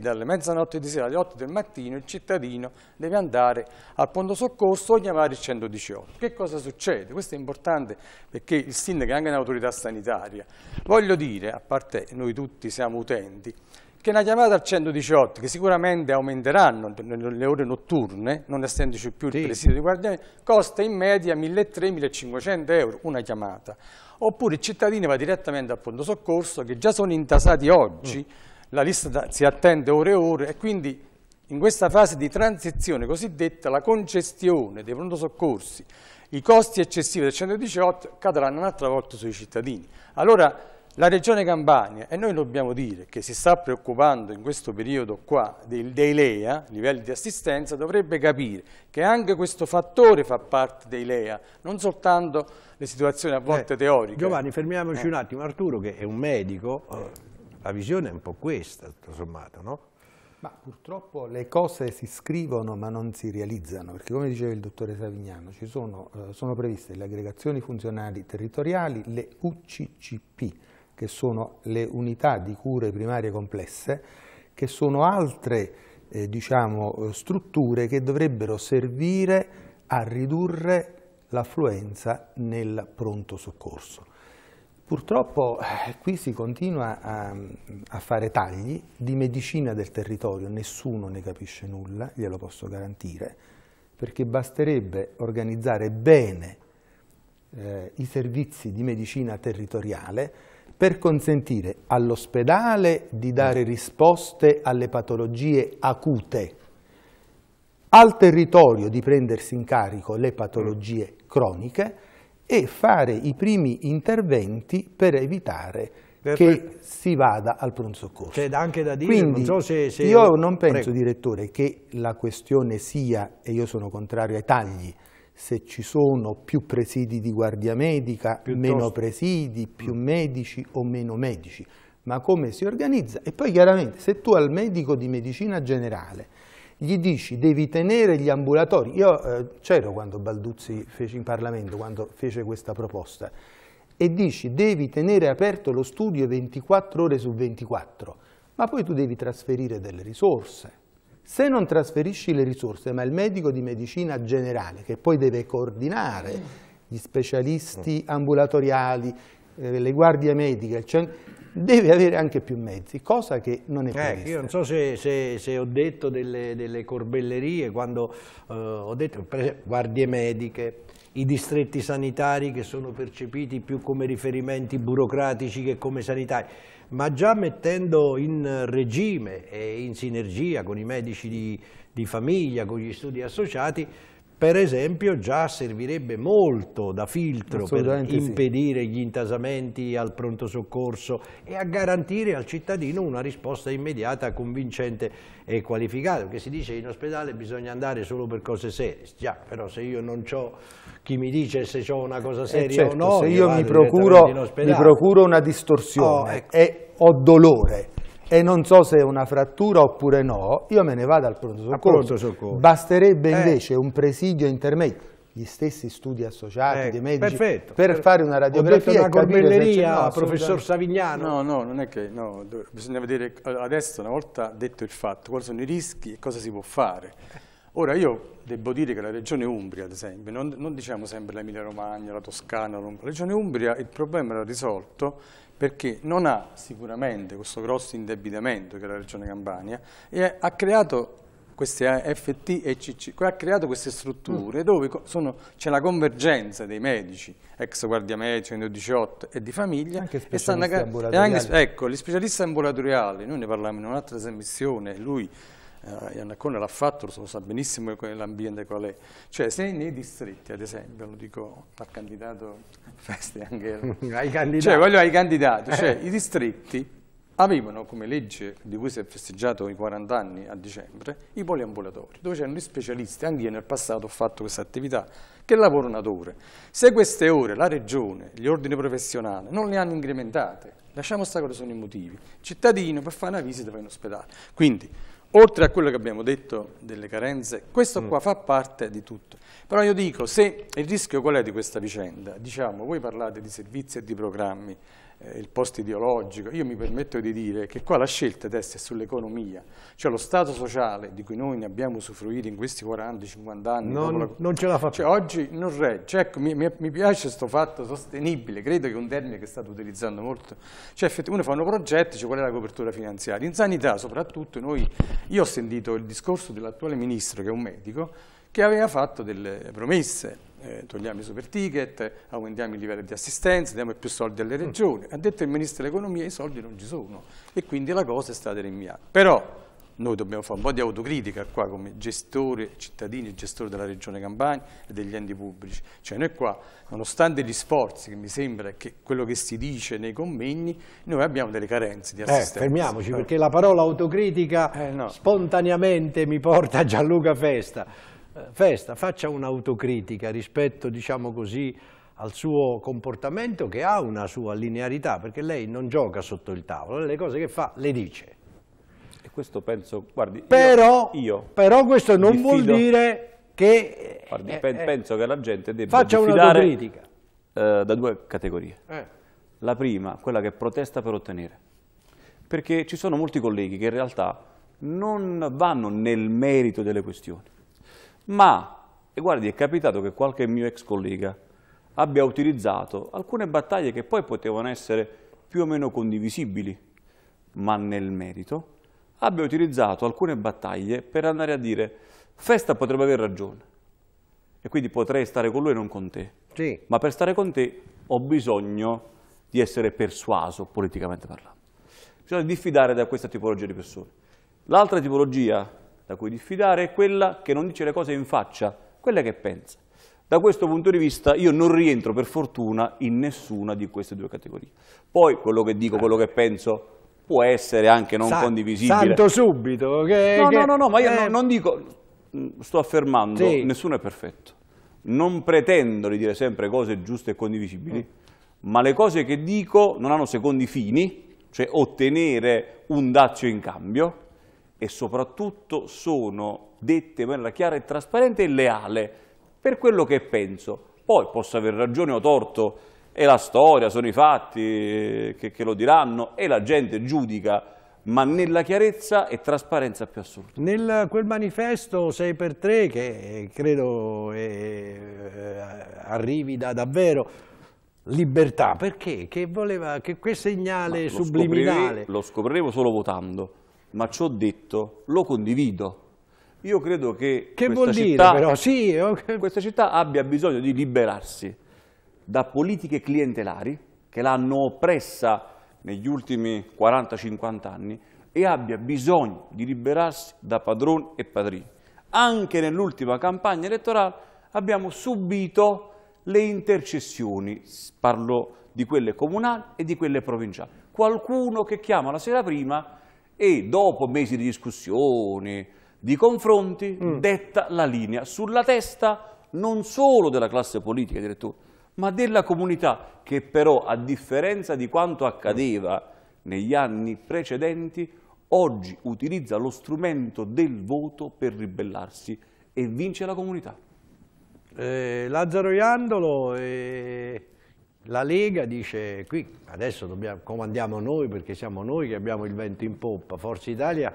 dalle mezzanotte di sera alle 8 del mattino il cittadino deve andare al pronto soccorso o chiamare il 118. Che cosa succede? Questo è importante perché il sindaco è anche un'autorità sanitaria. Voglio dire, a parte noi tutti siamo utenti, che una chiamata al 118, che sicuramente aumenteranno nelle ore notturne, non essendoci più il sì. presidio di guardiani, costa in media 1.300-1.500 euro una chiamata. Oppure il cittadino va direttamente al pronto soccorso, che già sono intasati oggi, mm. la lista si attende ore e ore, e quindi in questa fase di transizione cosiddetta la congestione dei pronto soccorsi, i costi eccessivi del 118 cadranno un'altra volta sui cittadini. Allora, la Regione Campania, e noi dobbiamo dire che si sta preoccupando in questo periodo qua dei, dei LEA, livelli di assistenza, dovrebbe capire che anche questo fattore fa parte dei LEA, non soltanto le situazioni a volte eh, teoriche. Giovanni, fermiamoci eh. un attimo. Arturo, che è un medico, eh, la visione è un po' questa, tutto sommato, no? Ma purtroppo le cose si scrivono ma non si realizzano, perché come diceva il dottore Savignano, sono, eh, sono previste le aggregazioni funzionali territoriali, le UCCP, che sono le unità di cure primarie complesse, che sono altre eh, diciamo, strutture che dovrebbero servire a ridurre l'affluenza nel pronto soccorso. Purtroppo eh, qui si continua a, a fare tagli di medicina del territorio, nessuno ne capisce nulla, glielo posso garantire, perché basterebbe organizzare bene eh, i servizi di medicina territoriale per consentire all'ospedale di dare risposte alle patologie acute, al territorio di prendersi in carico le patologie croniche e fare i primi interventi per evitare che si vada al pronto soccorso. C'è anche da dire, Quindi, non so se, se... Io non penso, Prego. direttore, che la questione sia, e io sono contrario ai tagli, se ci sono più presidi di guardia medica, Piuttosto... meno presidi, più medici o meno medici, ma come si organizza. E poi chiaramente se tu al medico di medicina generale gli dici devi tenere gli ambulatori, io eh, c'ero quando Balduzzi fece in Parlamento, quando fece questa proposta, e dici devi tenere aperto lo studio 24 ore su 24, ma poi tu devi trasferire delle risorse se non trasferisci le risorse, ma il medico di medicina generale, che poi deve coordinare gli specialisti ambulatoriali, eh, le guardie mediche, deve avere anche più mezzi, cosa che non è prevista. Eh, io non so se, se, se ho detto delle, delle corbellerie, quando eh, ho detto, per esempio, guardie mediche, i distretti sanitari che sono percepiti più come riferimenti burocratici che come sanitari ma già mettendo in regime e in sinergia con i medici di, di famiglia, con gli studi associati, per esempio già servirebbe molto da filtro per impedire sì. gli intasamenti al pronto soccorso e a garantire al cittadino una risposta immediata, convincente e qualificata, perché si dice in ospedale bisogna andare solo per cose serie, già, però se io non ho chi mi dice se ho una cosa eh, seria eh certo, o no, se io, io mi, procuro, mi procuro, una distorsione oh, ecco. e ho dolore e non so se è una frattura oppure no, io me ne vado al pronto soccorso. soccorso. Basterebbe eh. invece un presidio intermedio gli stessi studi associati eh, dei medici perfetto, per, per fare una radiografia una corbelleria no, professor Savignano no no non è che no, bisogna vedere eh, adesso una volta detto il fatto quali sono i rischi e cosa si può fare ora io devo dire che la regione Umbria ad esempio non, non diciamo sempre l'Emilia Romagna la Toscana la regione Umbria il problema era risolto perché non ha sicuramente questo grosso indebitamento che è la Regione Campania e ha creato queste eh, FT e CC, ha creato queste strutture mm. dove c'è la convergenza dei medici, ex guardia medici, 18 e di famiglia. Anche e stanno, e anche, ecco, gli specialisti ambulatoriali, noi ne parlavamo in un'altra trasmissione, lui eh, Iannacone l'ha fatto, lo sa benissimo l'ambiente qual è. Cioè se nei distretti, ad esempio, lo dico al candidato Feste anche... ai candidati. Cioè voglio ai candidati, cioè i distretti avevano come legge di cui si è festeggiato i 40 anni a dicembre i poliambulatori, dove c'erano gli specialisti, anche io nel passato ho fatto questa attività, che lavorano ad ore. Se queste ore la regione, gli ordini professionali non le hanno incrementate, lasciamo stare quali sono i motivi, cittadino per fare una visita va in ospedale. Quindi oltre a quello che abbiamo detto delle carenze, questo mm. qua fa parte di tutto. Però io dico, se il rischio qual è di questa vicenda? Diciamo, voi parlate di servizi e di programmi, eh, il post ideologico, io mi permetto di dire che qua la scelta testa è sull'economia, cioè lo stato sociale di cui noi ne abbiamo usufruito in questi 40-50 anni. Non, la... non, ce la facciamo. Cioè, oggi non regge, cioè, ecco, mi, mi piace questo fatto sostenibile, credo che è un termine che state utilizzando molto, cioè uno fa un progetto, cioè, qual è la copertura finanziaria? In sanità soprattutto noi, io ho sentito il discorso dell'attuale ministro che è un medico, che aveva fatto delle promesse eh, togliamo i super ticket, aumentiamo il livello di assistenza, diamo più soldi alle mm. regioni. Ha detto il Ministro dell'Economia i soldi non ci sono e quindi la cosa è stata rinviata. Però noi dobbiamo fare un po' di autocritica qua come gestore, cittadini, gestore della Regione Campania e degli enti pubblici. Cioè noi qua, nonostante gli sforzi, che mi sembra che quello che si dice nei convegni, noi abbiamo delle carenze di eh, assistenza. Eh, fermiamoci, perché la parola autocritica eh, no. spontaneamente mi porta a Gianluca Festa festa, faccia un'autocritica rispetto, diciamo così, al suo comportamento che ha una sua linearità, perché lei non gioca sotto il tavolo, le cose che fa le dice. E questo penso, guardi, però, io, io però questo non diffido, vuol dire che... Guardi, eh, eh penso eh, che la gente debba faccia un'autocritica. Eh, da due categorie. Eh. La prima, quella che protesta per ottenere. Perché ci sono molti colleghi che in realtà non vanno nel merito delle questioni ma, e guardi, è capitato che qualche mio ex collega abbia utilizzato alcune battaglie che poi potevano essere più o meno condivisibili, ma nel merito, abbia utilizzato alcune battaglie per andare a dire Festa potrebbe aver ragione e quindi potrei stare con lui e non con te. Sì. Ma per stare con te ho bisogno di essere persuaso politicamente parlando. Bisogna diffidare da questa tipologia di persone. L'altra tipologia da cui diffidare è quella che non dice le cose in faccia, quella che pensa. Da questo punto di vista io non rientro per fortuna in nessuna di queste due categorie. Poi quello che dico, quello che penso può essere anche non Sa condivisibile. Santo subito. Che, no, che... no, no, no, ma io eh... non dico, mm, sto affermando, sì. nessuno è perfetto. Non pretendo di dire sempre cose giuste e condivisibili, mm. ma le cose che dico non hanno secondi fini, cioè ottenere un dazio in cambio, e soprattutto sono dette in maniera chiara e trasparente e leale per quello che penso. Poi posso aver ragione o torto, è la storia, sono i fatti eh, che, che lo diranno e la gente giudica ma nella chiarezza e trasparenza più assoluta. Nel quel manifesto 6x3 che eh, credo eh, eh, arrivi da davvero libertà, perché? Che, voleva, che quel segnale lo subliminale... Scopriremo, lo scopriremo solo votando ma ciò detto lo condivido. Io credo che, che questa, città, dire, però? sì, okay. questa città abbia bisogno di liberarsi da politiche clientelari che l'hanno oppressa negli ultimi 40-50 anni e abbia bisogno di liberarsi da padroni e padrini. Anche nell'ultima campagna elettorale abbiamo subito le intercessioni, parlo di quelle comunali e di quelle provinciali. Qualcuno che chiama la sera prima e dopo mesi di discussione, di confronti, mm. detta la linea sulla testa non solo della classe politica, direttore, ma della comunità, che però, a differenza di quanto accadeva negli anni precedenti, oggi utilizza lo strumento del voto per ribellarsi e vince la comunità. Eh, Lazzaro Iandolo... Eh... La Lega dice qui adesso dobbiamo, comandiamo noi perché siamo noi che abbiamo il vento in poppa, Forza Italia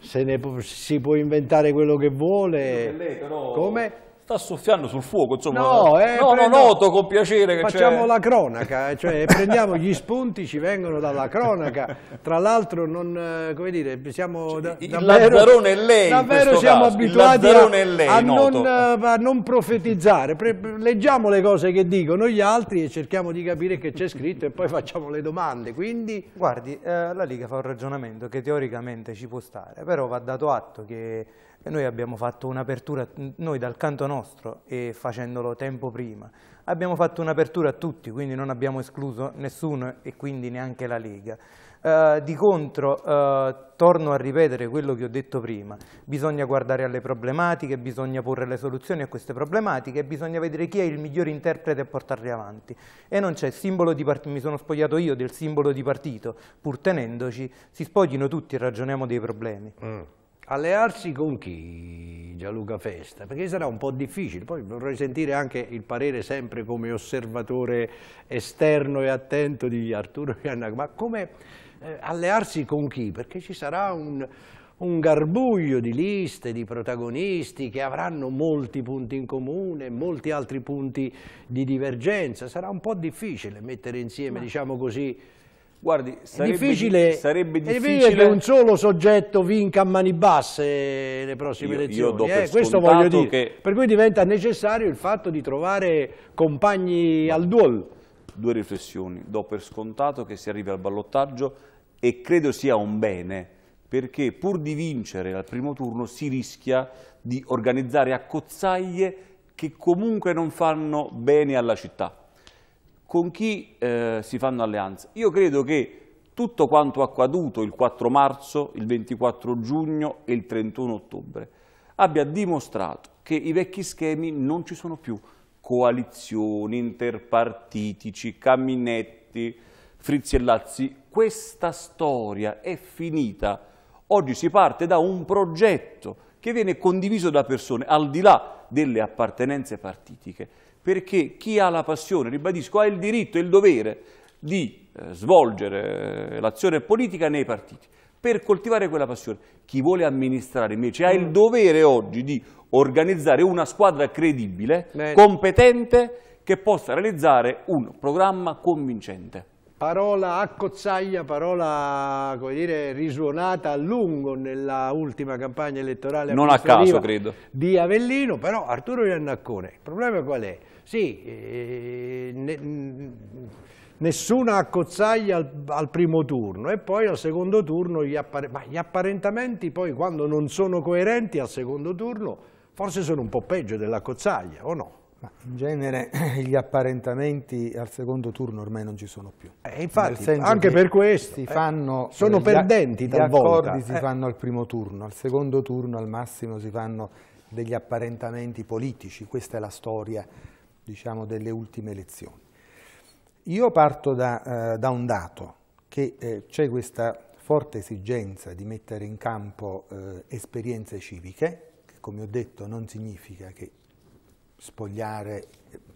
se ne, si può inventare quello che vuole. Che lei però... Come? sta soffiando sul fuoco, insomma. No, eh, no, prendo, no noto con piacere che Facciamo la cronaca, cioè prendiamo gli spunti, ci vengono dalla cronaca. Tra l'altro non, eh, come dire, siamo cioè, da, il Lazzarone e lei Davvero siamo caso. abituati a, lei, a, non, eh, a, non, profetizzare. Pre leggiamo le cose che dicono gli altri e cerchiamo di capire che c'è scritto e poi facciamo le domande. Quindi... Guardi, eh, la Liga fa un ragionamento che teoricamente ci può stare, però va dato atto che noi abbiamo fatto un'apertura, noi dal canto nostro e facendolo tempo prima, abbiamo fatto un'apertura a tutti, quindi non abbiamo escluso nessuno e quindi neanche la Lega. Uh, di contro, uh, torno a ripetere quello che ho detto prima, bisogna guardare alle problematiche, bisogna porre le soluzioni a queste problematiche, bisogna vedere chi è il migliore interprete a portarle avanti. E non c'è simbolo di partito, mi sono spogliato io del simbolo di partito, pur tenendoci, si spoglino tutti e ragioniamo dei problemi. Mm. Allearsi con chi, Gianluca Festa? Perché sarà un po' difficile, poi vorrei sentire anche il parere sempre come osservatore esterno e attento di Arturo Iannac, ma come eh, allearsi con chi? Perché ci sarà un, un garbuglio di liste, di protagonisti che avranno molti punti in comune, molti altri punti di divergenza, sarà un po' difficile mettere insieme, ma... diciamo così, Guardi, sarebbe, è difficile, sarebbe difficile... È che un solo soggetto vinca a mani basse le prossime io, elezioni. Io eh, per eh, questo voglio dire. Che... Per cui diventa necessario il fatto di trovare compagni Ma, al duel. Due riflessioni. Do per scontato che si arrivi al ballottaggio e credo sia un bene perché pur di vincere al primo turno si rischia di organizzare accozzaglie che comunque non fanno bene alla città con chi eh, si fanno alleanze. Io credo che tutto quanto accaduto il 4 marzo, il 24 giugno e il 31 ottobre abbia dimostrato che i vecchi schemi non ci sono più. Coalizioni, interpartitici, camminetti, frizzi e lazzi. Questa storia è finita. Oggi si parte da un progetto che viene condiviso da persone, al di là delle appartenenze partitiche perché chi ha la passione, ribadisco, ha il diritto e il dovere di eh, svolgere eh, l'azione politica nei partiti per coltivare quella passione. Chi vuole amministrare invece ha il mm. dovere oggi di organizzare una squadra credibile, Bene. competente, che possa realizzare un programma convincente parola accozzaglia, parola come dire, risuonata a lungo nella ultima campagna elettorale non a caso, credo. di Avellino, però Arturo Iannaccone, il problema qual è? Sì, eh, ne, mm, nessuna accozzaglia al, al, primo turno e poi al secondo turno gli, appare, gli apparentamenti poi quando non sono coerenti al secondo turno forse sono un po' peggio dell'accozzaglia o no? in genere gli apparentamenti al secondo turno ormai non ci sono più. Eh, infatti, anche per questo. si eh, Fanno, eh, sono perdenti talvolta. Gli accordi eh. si fanno al primo turno, al secondo turno al massimo si fanno degli apparentamenti politici. Questa è la storia, diciamo, delle ultime elezioni. Io parto da, eh, da un dato, che eh, c'è questa forte esigenza di mettere in campo esperienze civiche, che come ho detto non significa che spogliare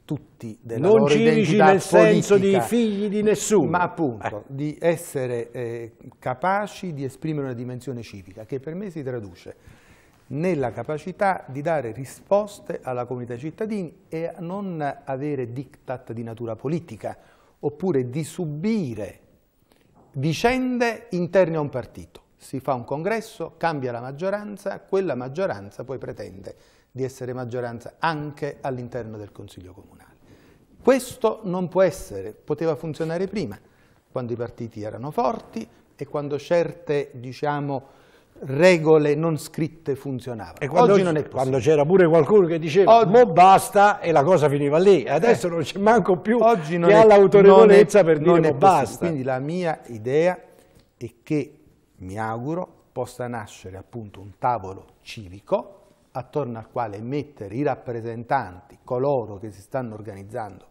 tutti della non loro civici nel senso politica, di figli di nessuno ma appunto eh. di essere eh, capaci di esprimere una dimensione civica che per me si traduce nella capacità di dare risposte alla comunità dei cittadini e a non avere diktat di natura politica oppure di subire vicende interne a un partito si fa un congresso, cambia la maggioranza, quella maggioranza poi pretende di essere maggioranza anche all'interno del Consiglio Comunale. Questo non può essere, poteva funzionare prima, quando i partiti erano forti e quando certe, diciamo, regole non scritte funzionavano. E quando, Oggi non è possibile. Quando c'era pure qualcuno che diceva Oggi, mo basta e la cosa finiva lì, eh, adesso eh, non c'è manco più Oggi non chi è, ha l'autorevolezza per dire mo basta. Quindi la mia idea è che mi auguro possa nascere appunto un tavolo civico attorno al quale mettere i rappresentanti, coloro che si stanno organizzando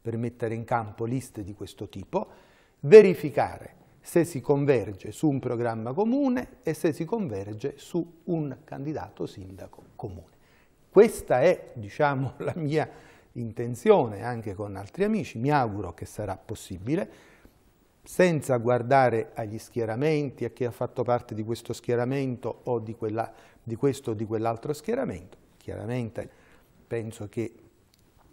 per mettere in campo liste di questo tipo, verificare se si converge su un programma comune e se si converge su un candidato sindaco comune. Questa è, diciamo, la mia intenzione anche con altri amici, mi auguro che sarà possibile, senza guardare agli schieramenti, a chi ha fatto parte di questo schieramento o di quella di questo o di quell'altro schieramento. Chiaramente penso che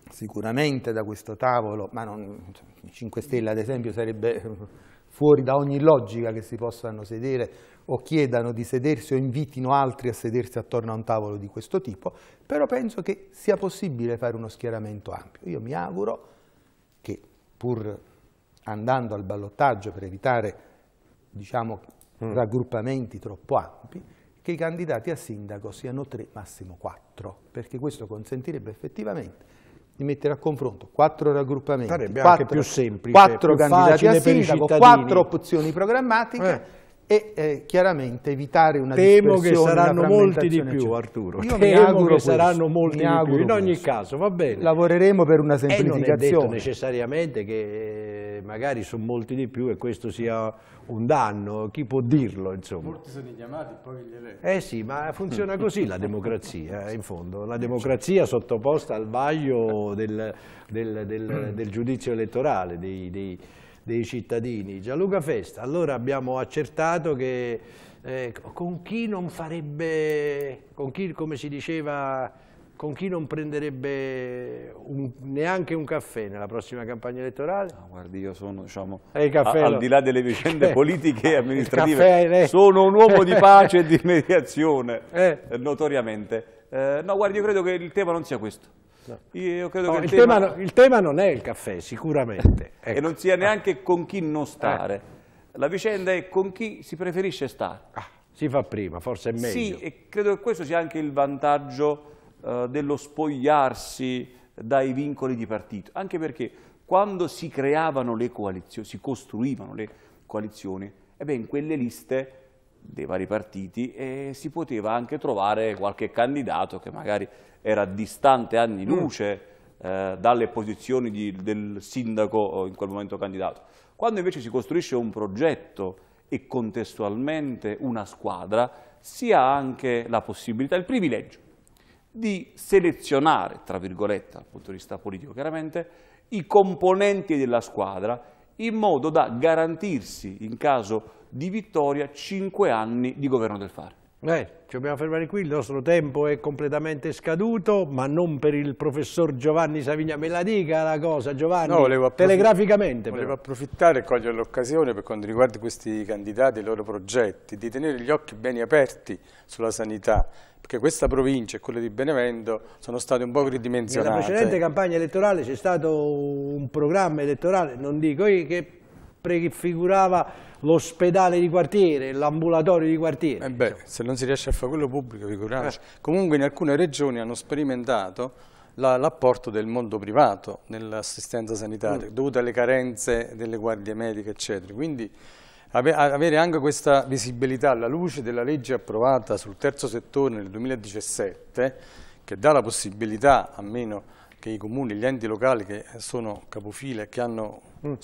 sicuramente da questo tavolo, ma non, 5 cioè, Stelle ad esempio sarebbe fuori da ogni logica che si possano sedere o chiedano di sedersi o invitino altri a sedersi attorno a un tavolo di questo tipo, però penso che sia possibile fare uno schieramento ampio. Io mi auguro che pur andando al ballottaggio per evitare diciamo, mm. raggruppamenti troppo ampi, che i candidati a sindaco siano tre, massimo quattro, perché questo consentirebbe effettivamente di mettere a confronto quattro raggruppamenti, Sarebbe quattro, più semplice, quattro più candidati a sindaco, quattro opzioni programmatiche. Eh e eh, chiaramente evitare una Temo che saranno molti di più, Arturo. Io Temo che saranno molti mi di più, in ogni caso, va bene. Lavoreremo per una semplificazione. Eh, e non è detto necessariamente che eh, magari sono molti di più e questo sia un danno, chi può dirlo, insomma. Molti sono chiamati, poi gli eletti. Eh sì, ma funziona così la democrazia, eh, in fondo. La democrazia sottoposta al vaglio del, del, del, del giudizio elettorale, dei, dei dei cittadini. Gianluca Festa, allora abbiamo accertato che eh, con chi non farebbe, con chi, come si diceva, con chi non prenderebbe un, neanche un caffè nella prossima campagna elettorale? No, guardi, io sono, diciamo, eh, a, al di là delle vicende eh, politiche e amministrative, caffè, eh. sono un uomo di pace e di mediazione, eh. eh notoriamente. Eh, no, guardi, io credo che il tema non sia questo. No. Esatto. Io credo no, che il, tema... Tema, il, tema... non è il caffè, sicuramente. Ecco. E non sia ecco. neanche con chi non eh. stare. Ah. La vicenda è con chi si preferisce stare. Ah, si fa prima, forse è meglio. Sì, e credo che questo sia anche il vantaggio eh, dello spogliarsi dai vincoli di partito. Anche perché quando si creavano le coalizioni, si costruivano le coalizioni, ebbene in quelle liste dei vari partiti e si poteva anche trovare qualche candidato che magari era distante anni mm. luce eh, dalle posizioni di, del sindaco eh, in quel momento candidato. Quando invece si costruisce un progetto e contestualmente una squadra, si ha anche la possibilità, il privilegio di selezionare, tra virgolette, dal punto di vista politico chiaramente, i componenti della squadra in modo da garantirsi in caso di vittoria, 5 anni di governo del fare. Beh, ci dobbiamo fermare qui, il nostro tempo è completamente scaduto, ma non per il professor Giovanni Savigna. Me la dica la cosa, Giovanni, no, volevo telegraficamente. Volevo però. approfittare e cogliere l'occasione per quanto riguarda questi candidati e i loro progetti, di tenere gli occhi ben aperti sulla sanità, perché questa provincia e quella di Benevento sono state un po' ridimensionate. Nella precedente campagna elettorale c'è stato un programma elettorale, non dico io, che prefigurava l'ospedale di quartiere, l'ambulatorio di quartiere. Eh beh, se non si riesce a fare quello pubblico, figuriamoci. Eh. Comunque in alcune regioni hanno sperimentato l'apporto del mondo privato nell'assistenza sanitaria, mm. dovuto alle carenze delle guardie mediche, eccetera. Quindi avere anche questa visibilità alla luce della legge approvata sul terzo settore nel 2017, che dà la possibilità, a meno che i comuni, gli enti locali che sono capofile, che hanno mm.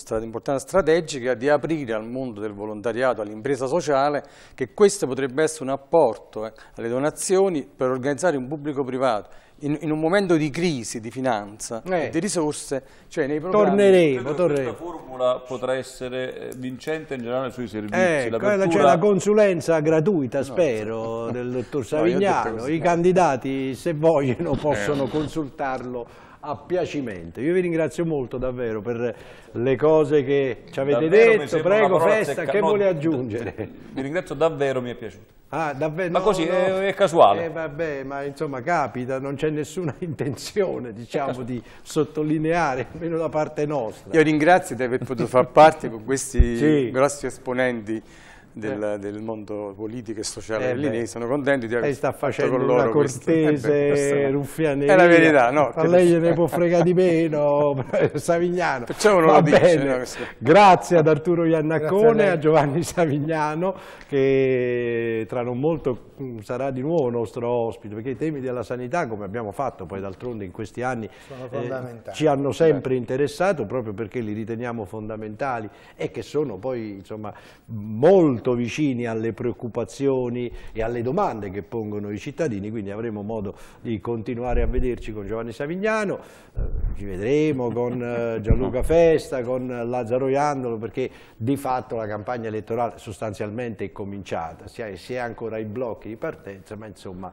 strategica, di aprire al mondo del volontariato, all'impresa sociale, che questo potrebbe essere un apporto eh, alle donazioni per organizzare un pubblico privato. In, in un momento di crisi di finanza eh. e di risorse, cioè nei programmi... Torneremo, torneremo. Questa formula potrà essere eh, vincente in generale sui servizi. Eh, L'apertura... Cioè la consulenza gratuita, spero, no. del dottor Savignano. No, I candidati, se vogliono, eh. possono consultarlo a piacimento. Io vi ringrazio molto davvero per le cose che ci avete davvero detto, prego Festa, secca. che no, vuole aggiungere? Vi ringrazio davvero, mi è piaciuto. Ah, davvero? Ma no, così no. È, casuale. Eh, vabbè, ma insomma capita, non c'è nessuna intenzione diciamo, di sottolineare, almeno da parte nostra. Io ringrazio di aver potuto far parte con questi sì. grossi esponenti del, eh. del, mondo politico e sociale eh dell'Inei sono contenti di aver lei sta facendo con loro una eh cortese eh ruffianeria è la verità no, a lei gliene può fregare di meno Savignano perciò non bene. dice no, grazie ad Arturo Iannacone a, a, Giovanni Savignano che tra non molto mm, sarà di nuovo nostro ospite perché i temi della sanità come abbiamo fatto poi d'altronde in questi anni eh, ci hanno sempre interessato proprio perché li riteniamo fondamentali e che sono poi insomma molto molto vicini alle preoccupazioni e alle domande che pongono i cittadini, quindi avremo modo di continuare a vederci con Giovanni Savignano, eh, ci vedremo con eh, Gianluca Festa, con Lazzaro Iandolo, perché di fatto la campagna elettorale sostanzialmente è cominciata, si è, si è ancora ai blocchi di partenza, ma insomma...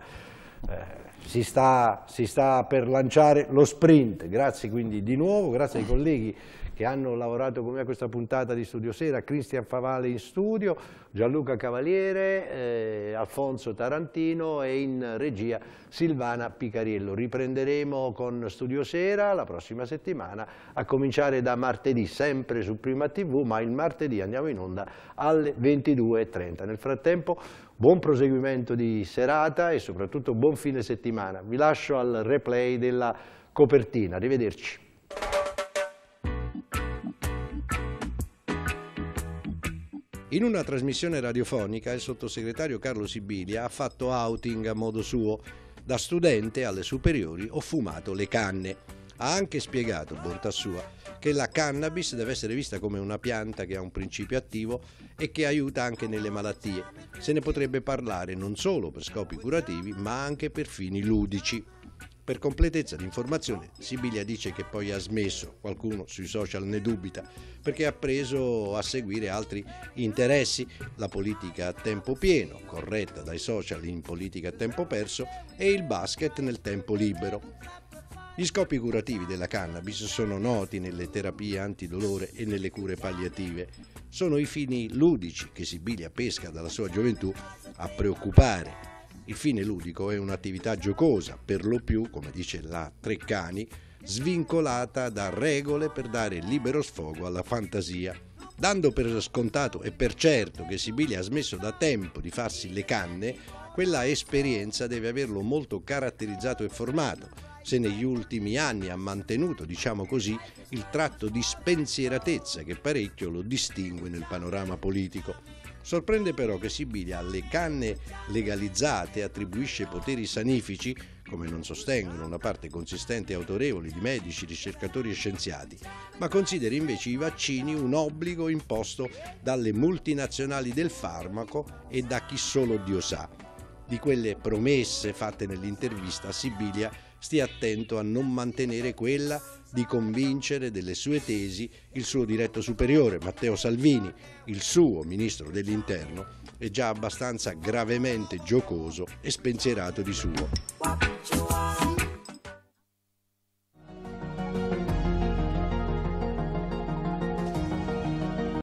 Eh, si, sta, si sta per lanciare lo sprint, grazie quindi di nuovo, grazie ai colleghi che hanno lavorato con me a questa puntata di Studio Sera, Cristian Favale in studio, Gianluca Cavaliere, eh, Alfonso Tarantino e in regia Silvana Picariello. Riprenderemo con Studio Sera la prossima settimana, a cominciare da martedì, sempre su Prima TV, ma il martedì andiamo in onda alle 22.30. Nel frattempo buon proseguimento di serata e soprattutto buon fine settimana. Vi lascio al replay della copertina. Arrivederci. In una trasmissione radiofonica il sottosegretario Carlo Sibilia ha fatto outing a modo suo. Da studente alle superiori ho fumato le canne. Ha anche spiegato, bontà sua, che la cannabis deve essere vista come una pianta che ha un principio attivo e che aiuta anche nelle malattie. Se ne potrebbe parlare non solo per scopi curativi, ma anche per fini ludici. Per completezza di informazione, Sibiglia dice che poi ha smesso, qualcuno sui social ne dubita, perché ha preso a seguire altri interessi, la politica a tempo pieno, corretta dai social in politica a tempo perso, e il basket nel tempo libero. Gli scopi curativi della cannabis sono noti nelle terapie antidolore e nelle cure palliative. Sono i fini ludici che Sibiglia pesca dalla sua gioventù a preoccupare il fine ludico è un'attività giocosa, per lo più, come dice la Treccani, svincolata da regole per dare libero sfogo alla fantasia. Dando per scontato e per certo che Sibiglia ha smesso da tempo di farsi le canne, quella esperienza deve averlo molto caratterizzato e formato, se negli ultimi anni ha mantenuto, diciamo così, il tratto di spensieratezza che parecchio lo distingue nel panorama politico. Sorprende però che Sibilia alle canne legalizzate attribuisce poteri sanifici, come non sostengono una parte consistente e autorevole di medici, ricercatori e scienziati, ma considera invece i vaccini un obbligo imposto dalle multinazionali del farmaco e da chi solo Dio sa. Di quelle promesse fatte nell'intervista, Sibilia stia attento a non mantenere quella di convincere delle sue tesi il suo diretto superiore, Matteo Salvini, il suo ministro dell'interno, è già abbastanza gravemente giocoso e spensierato di suo.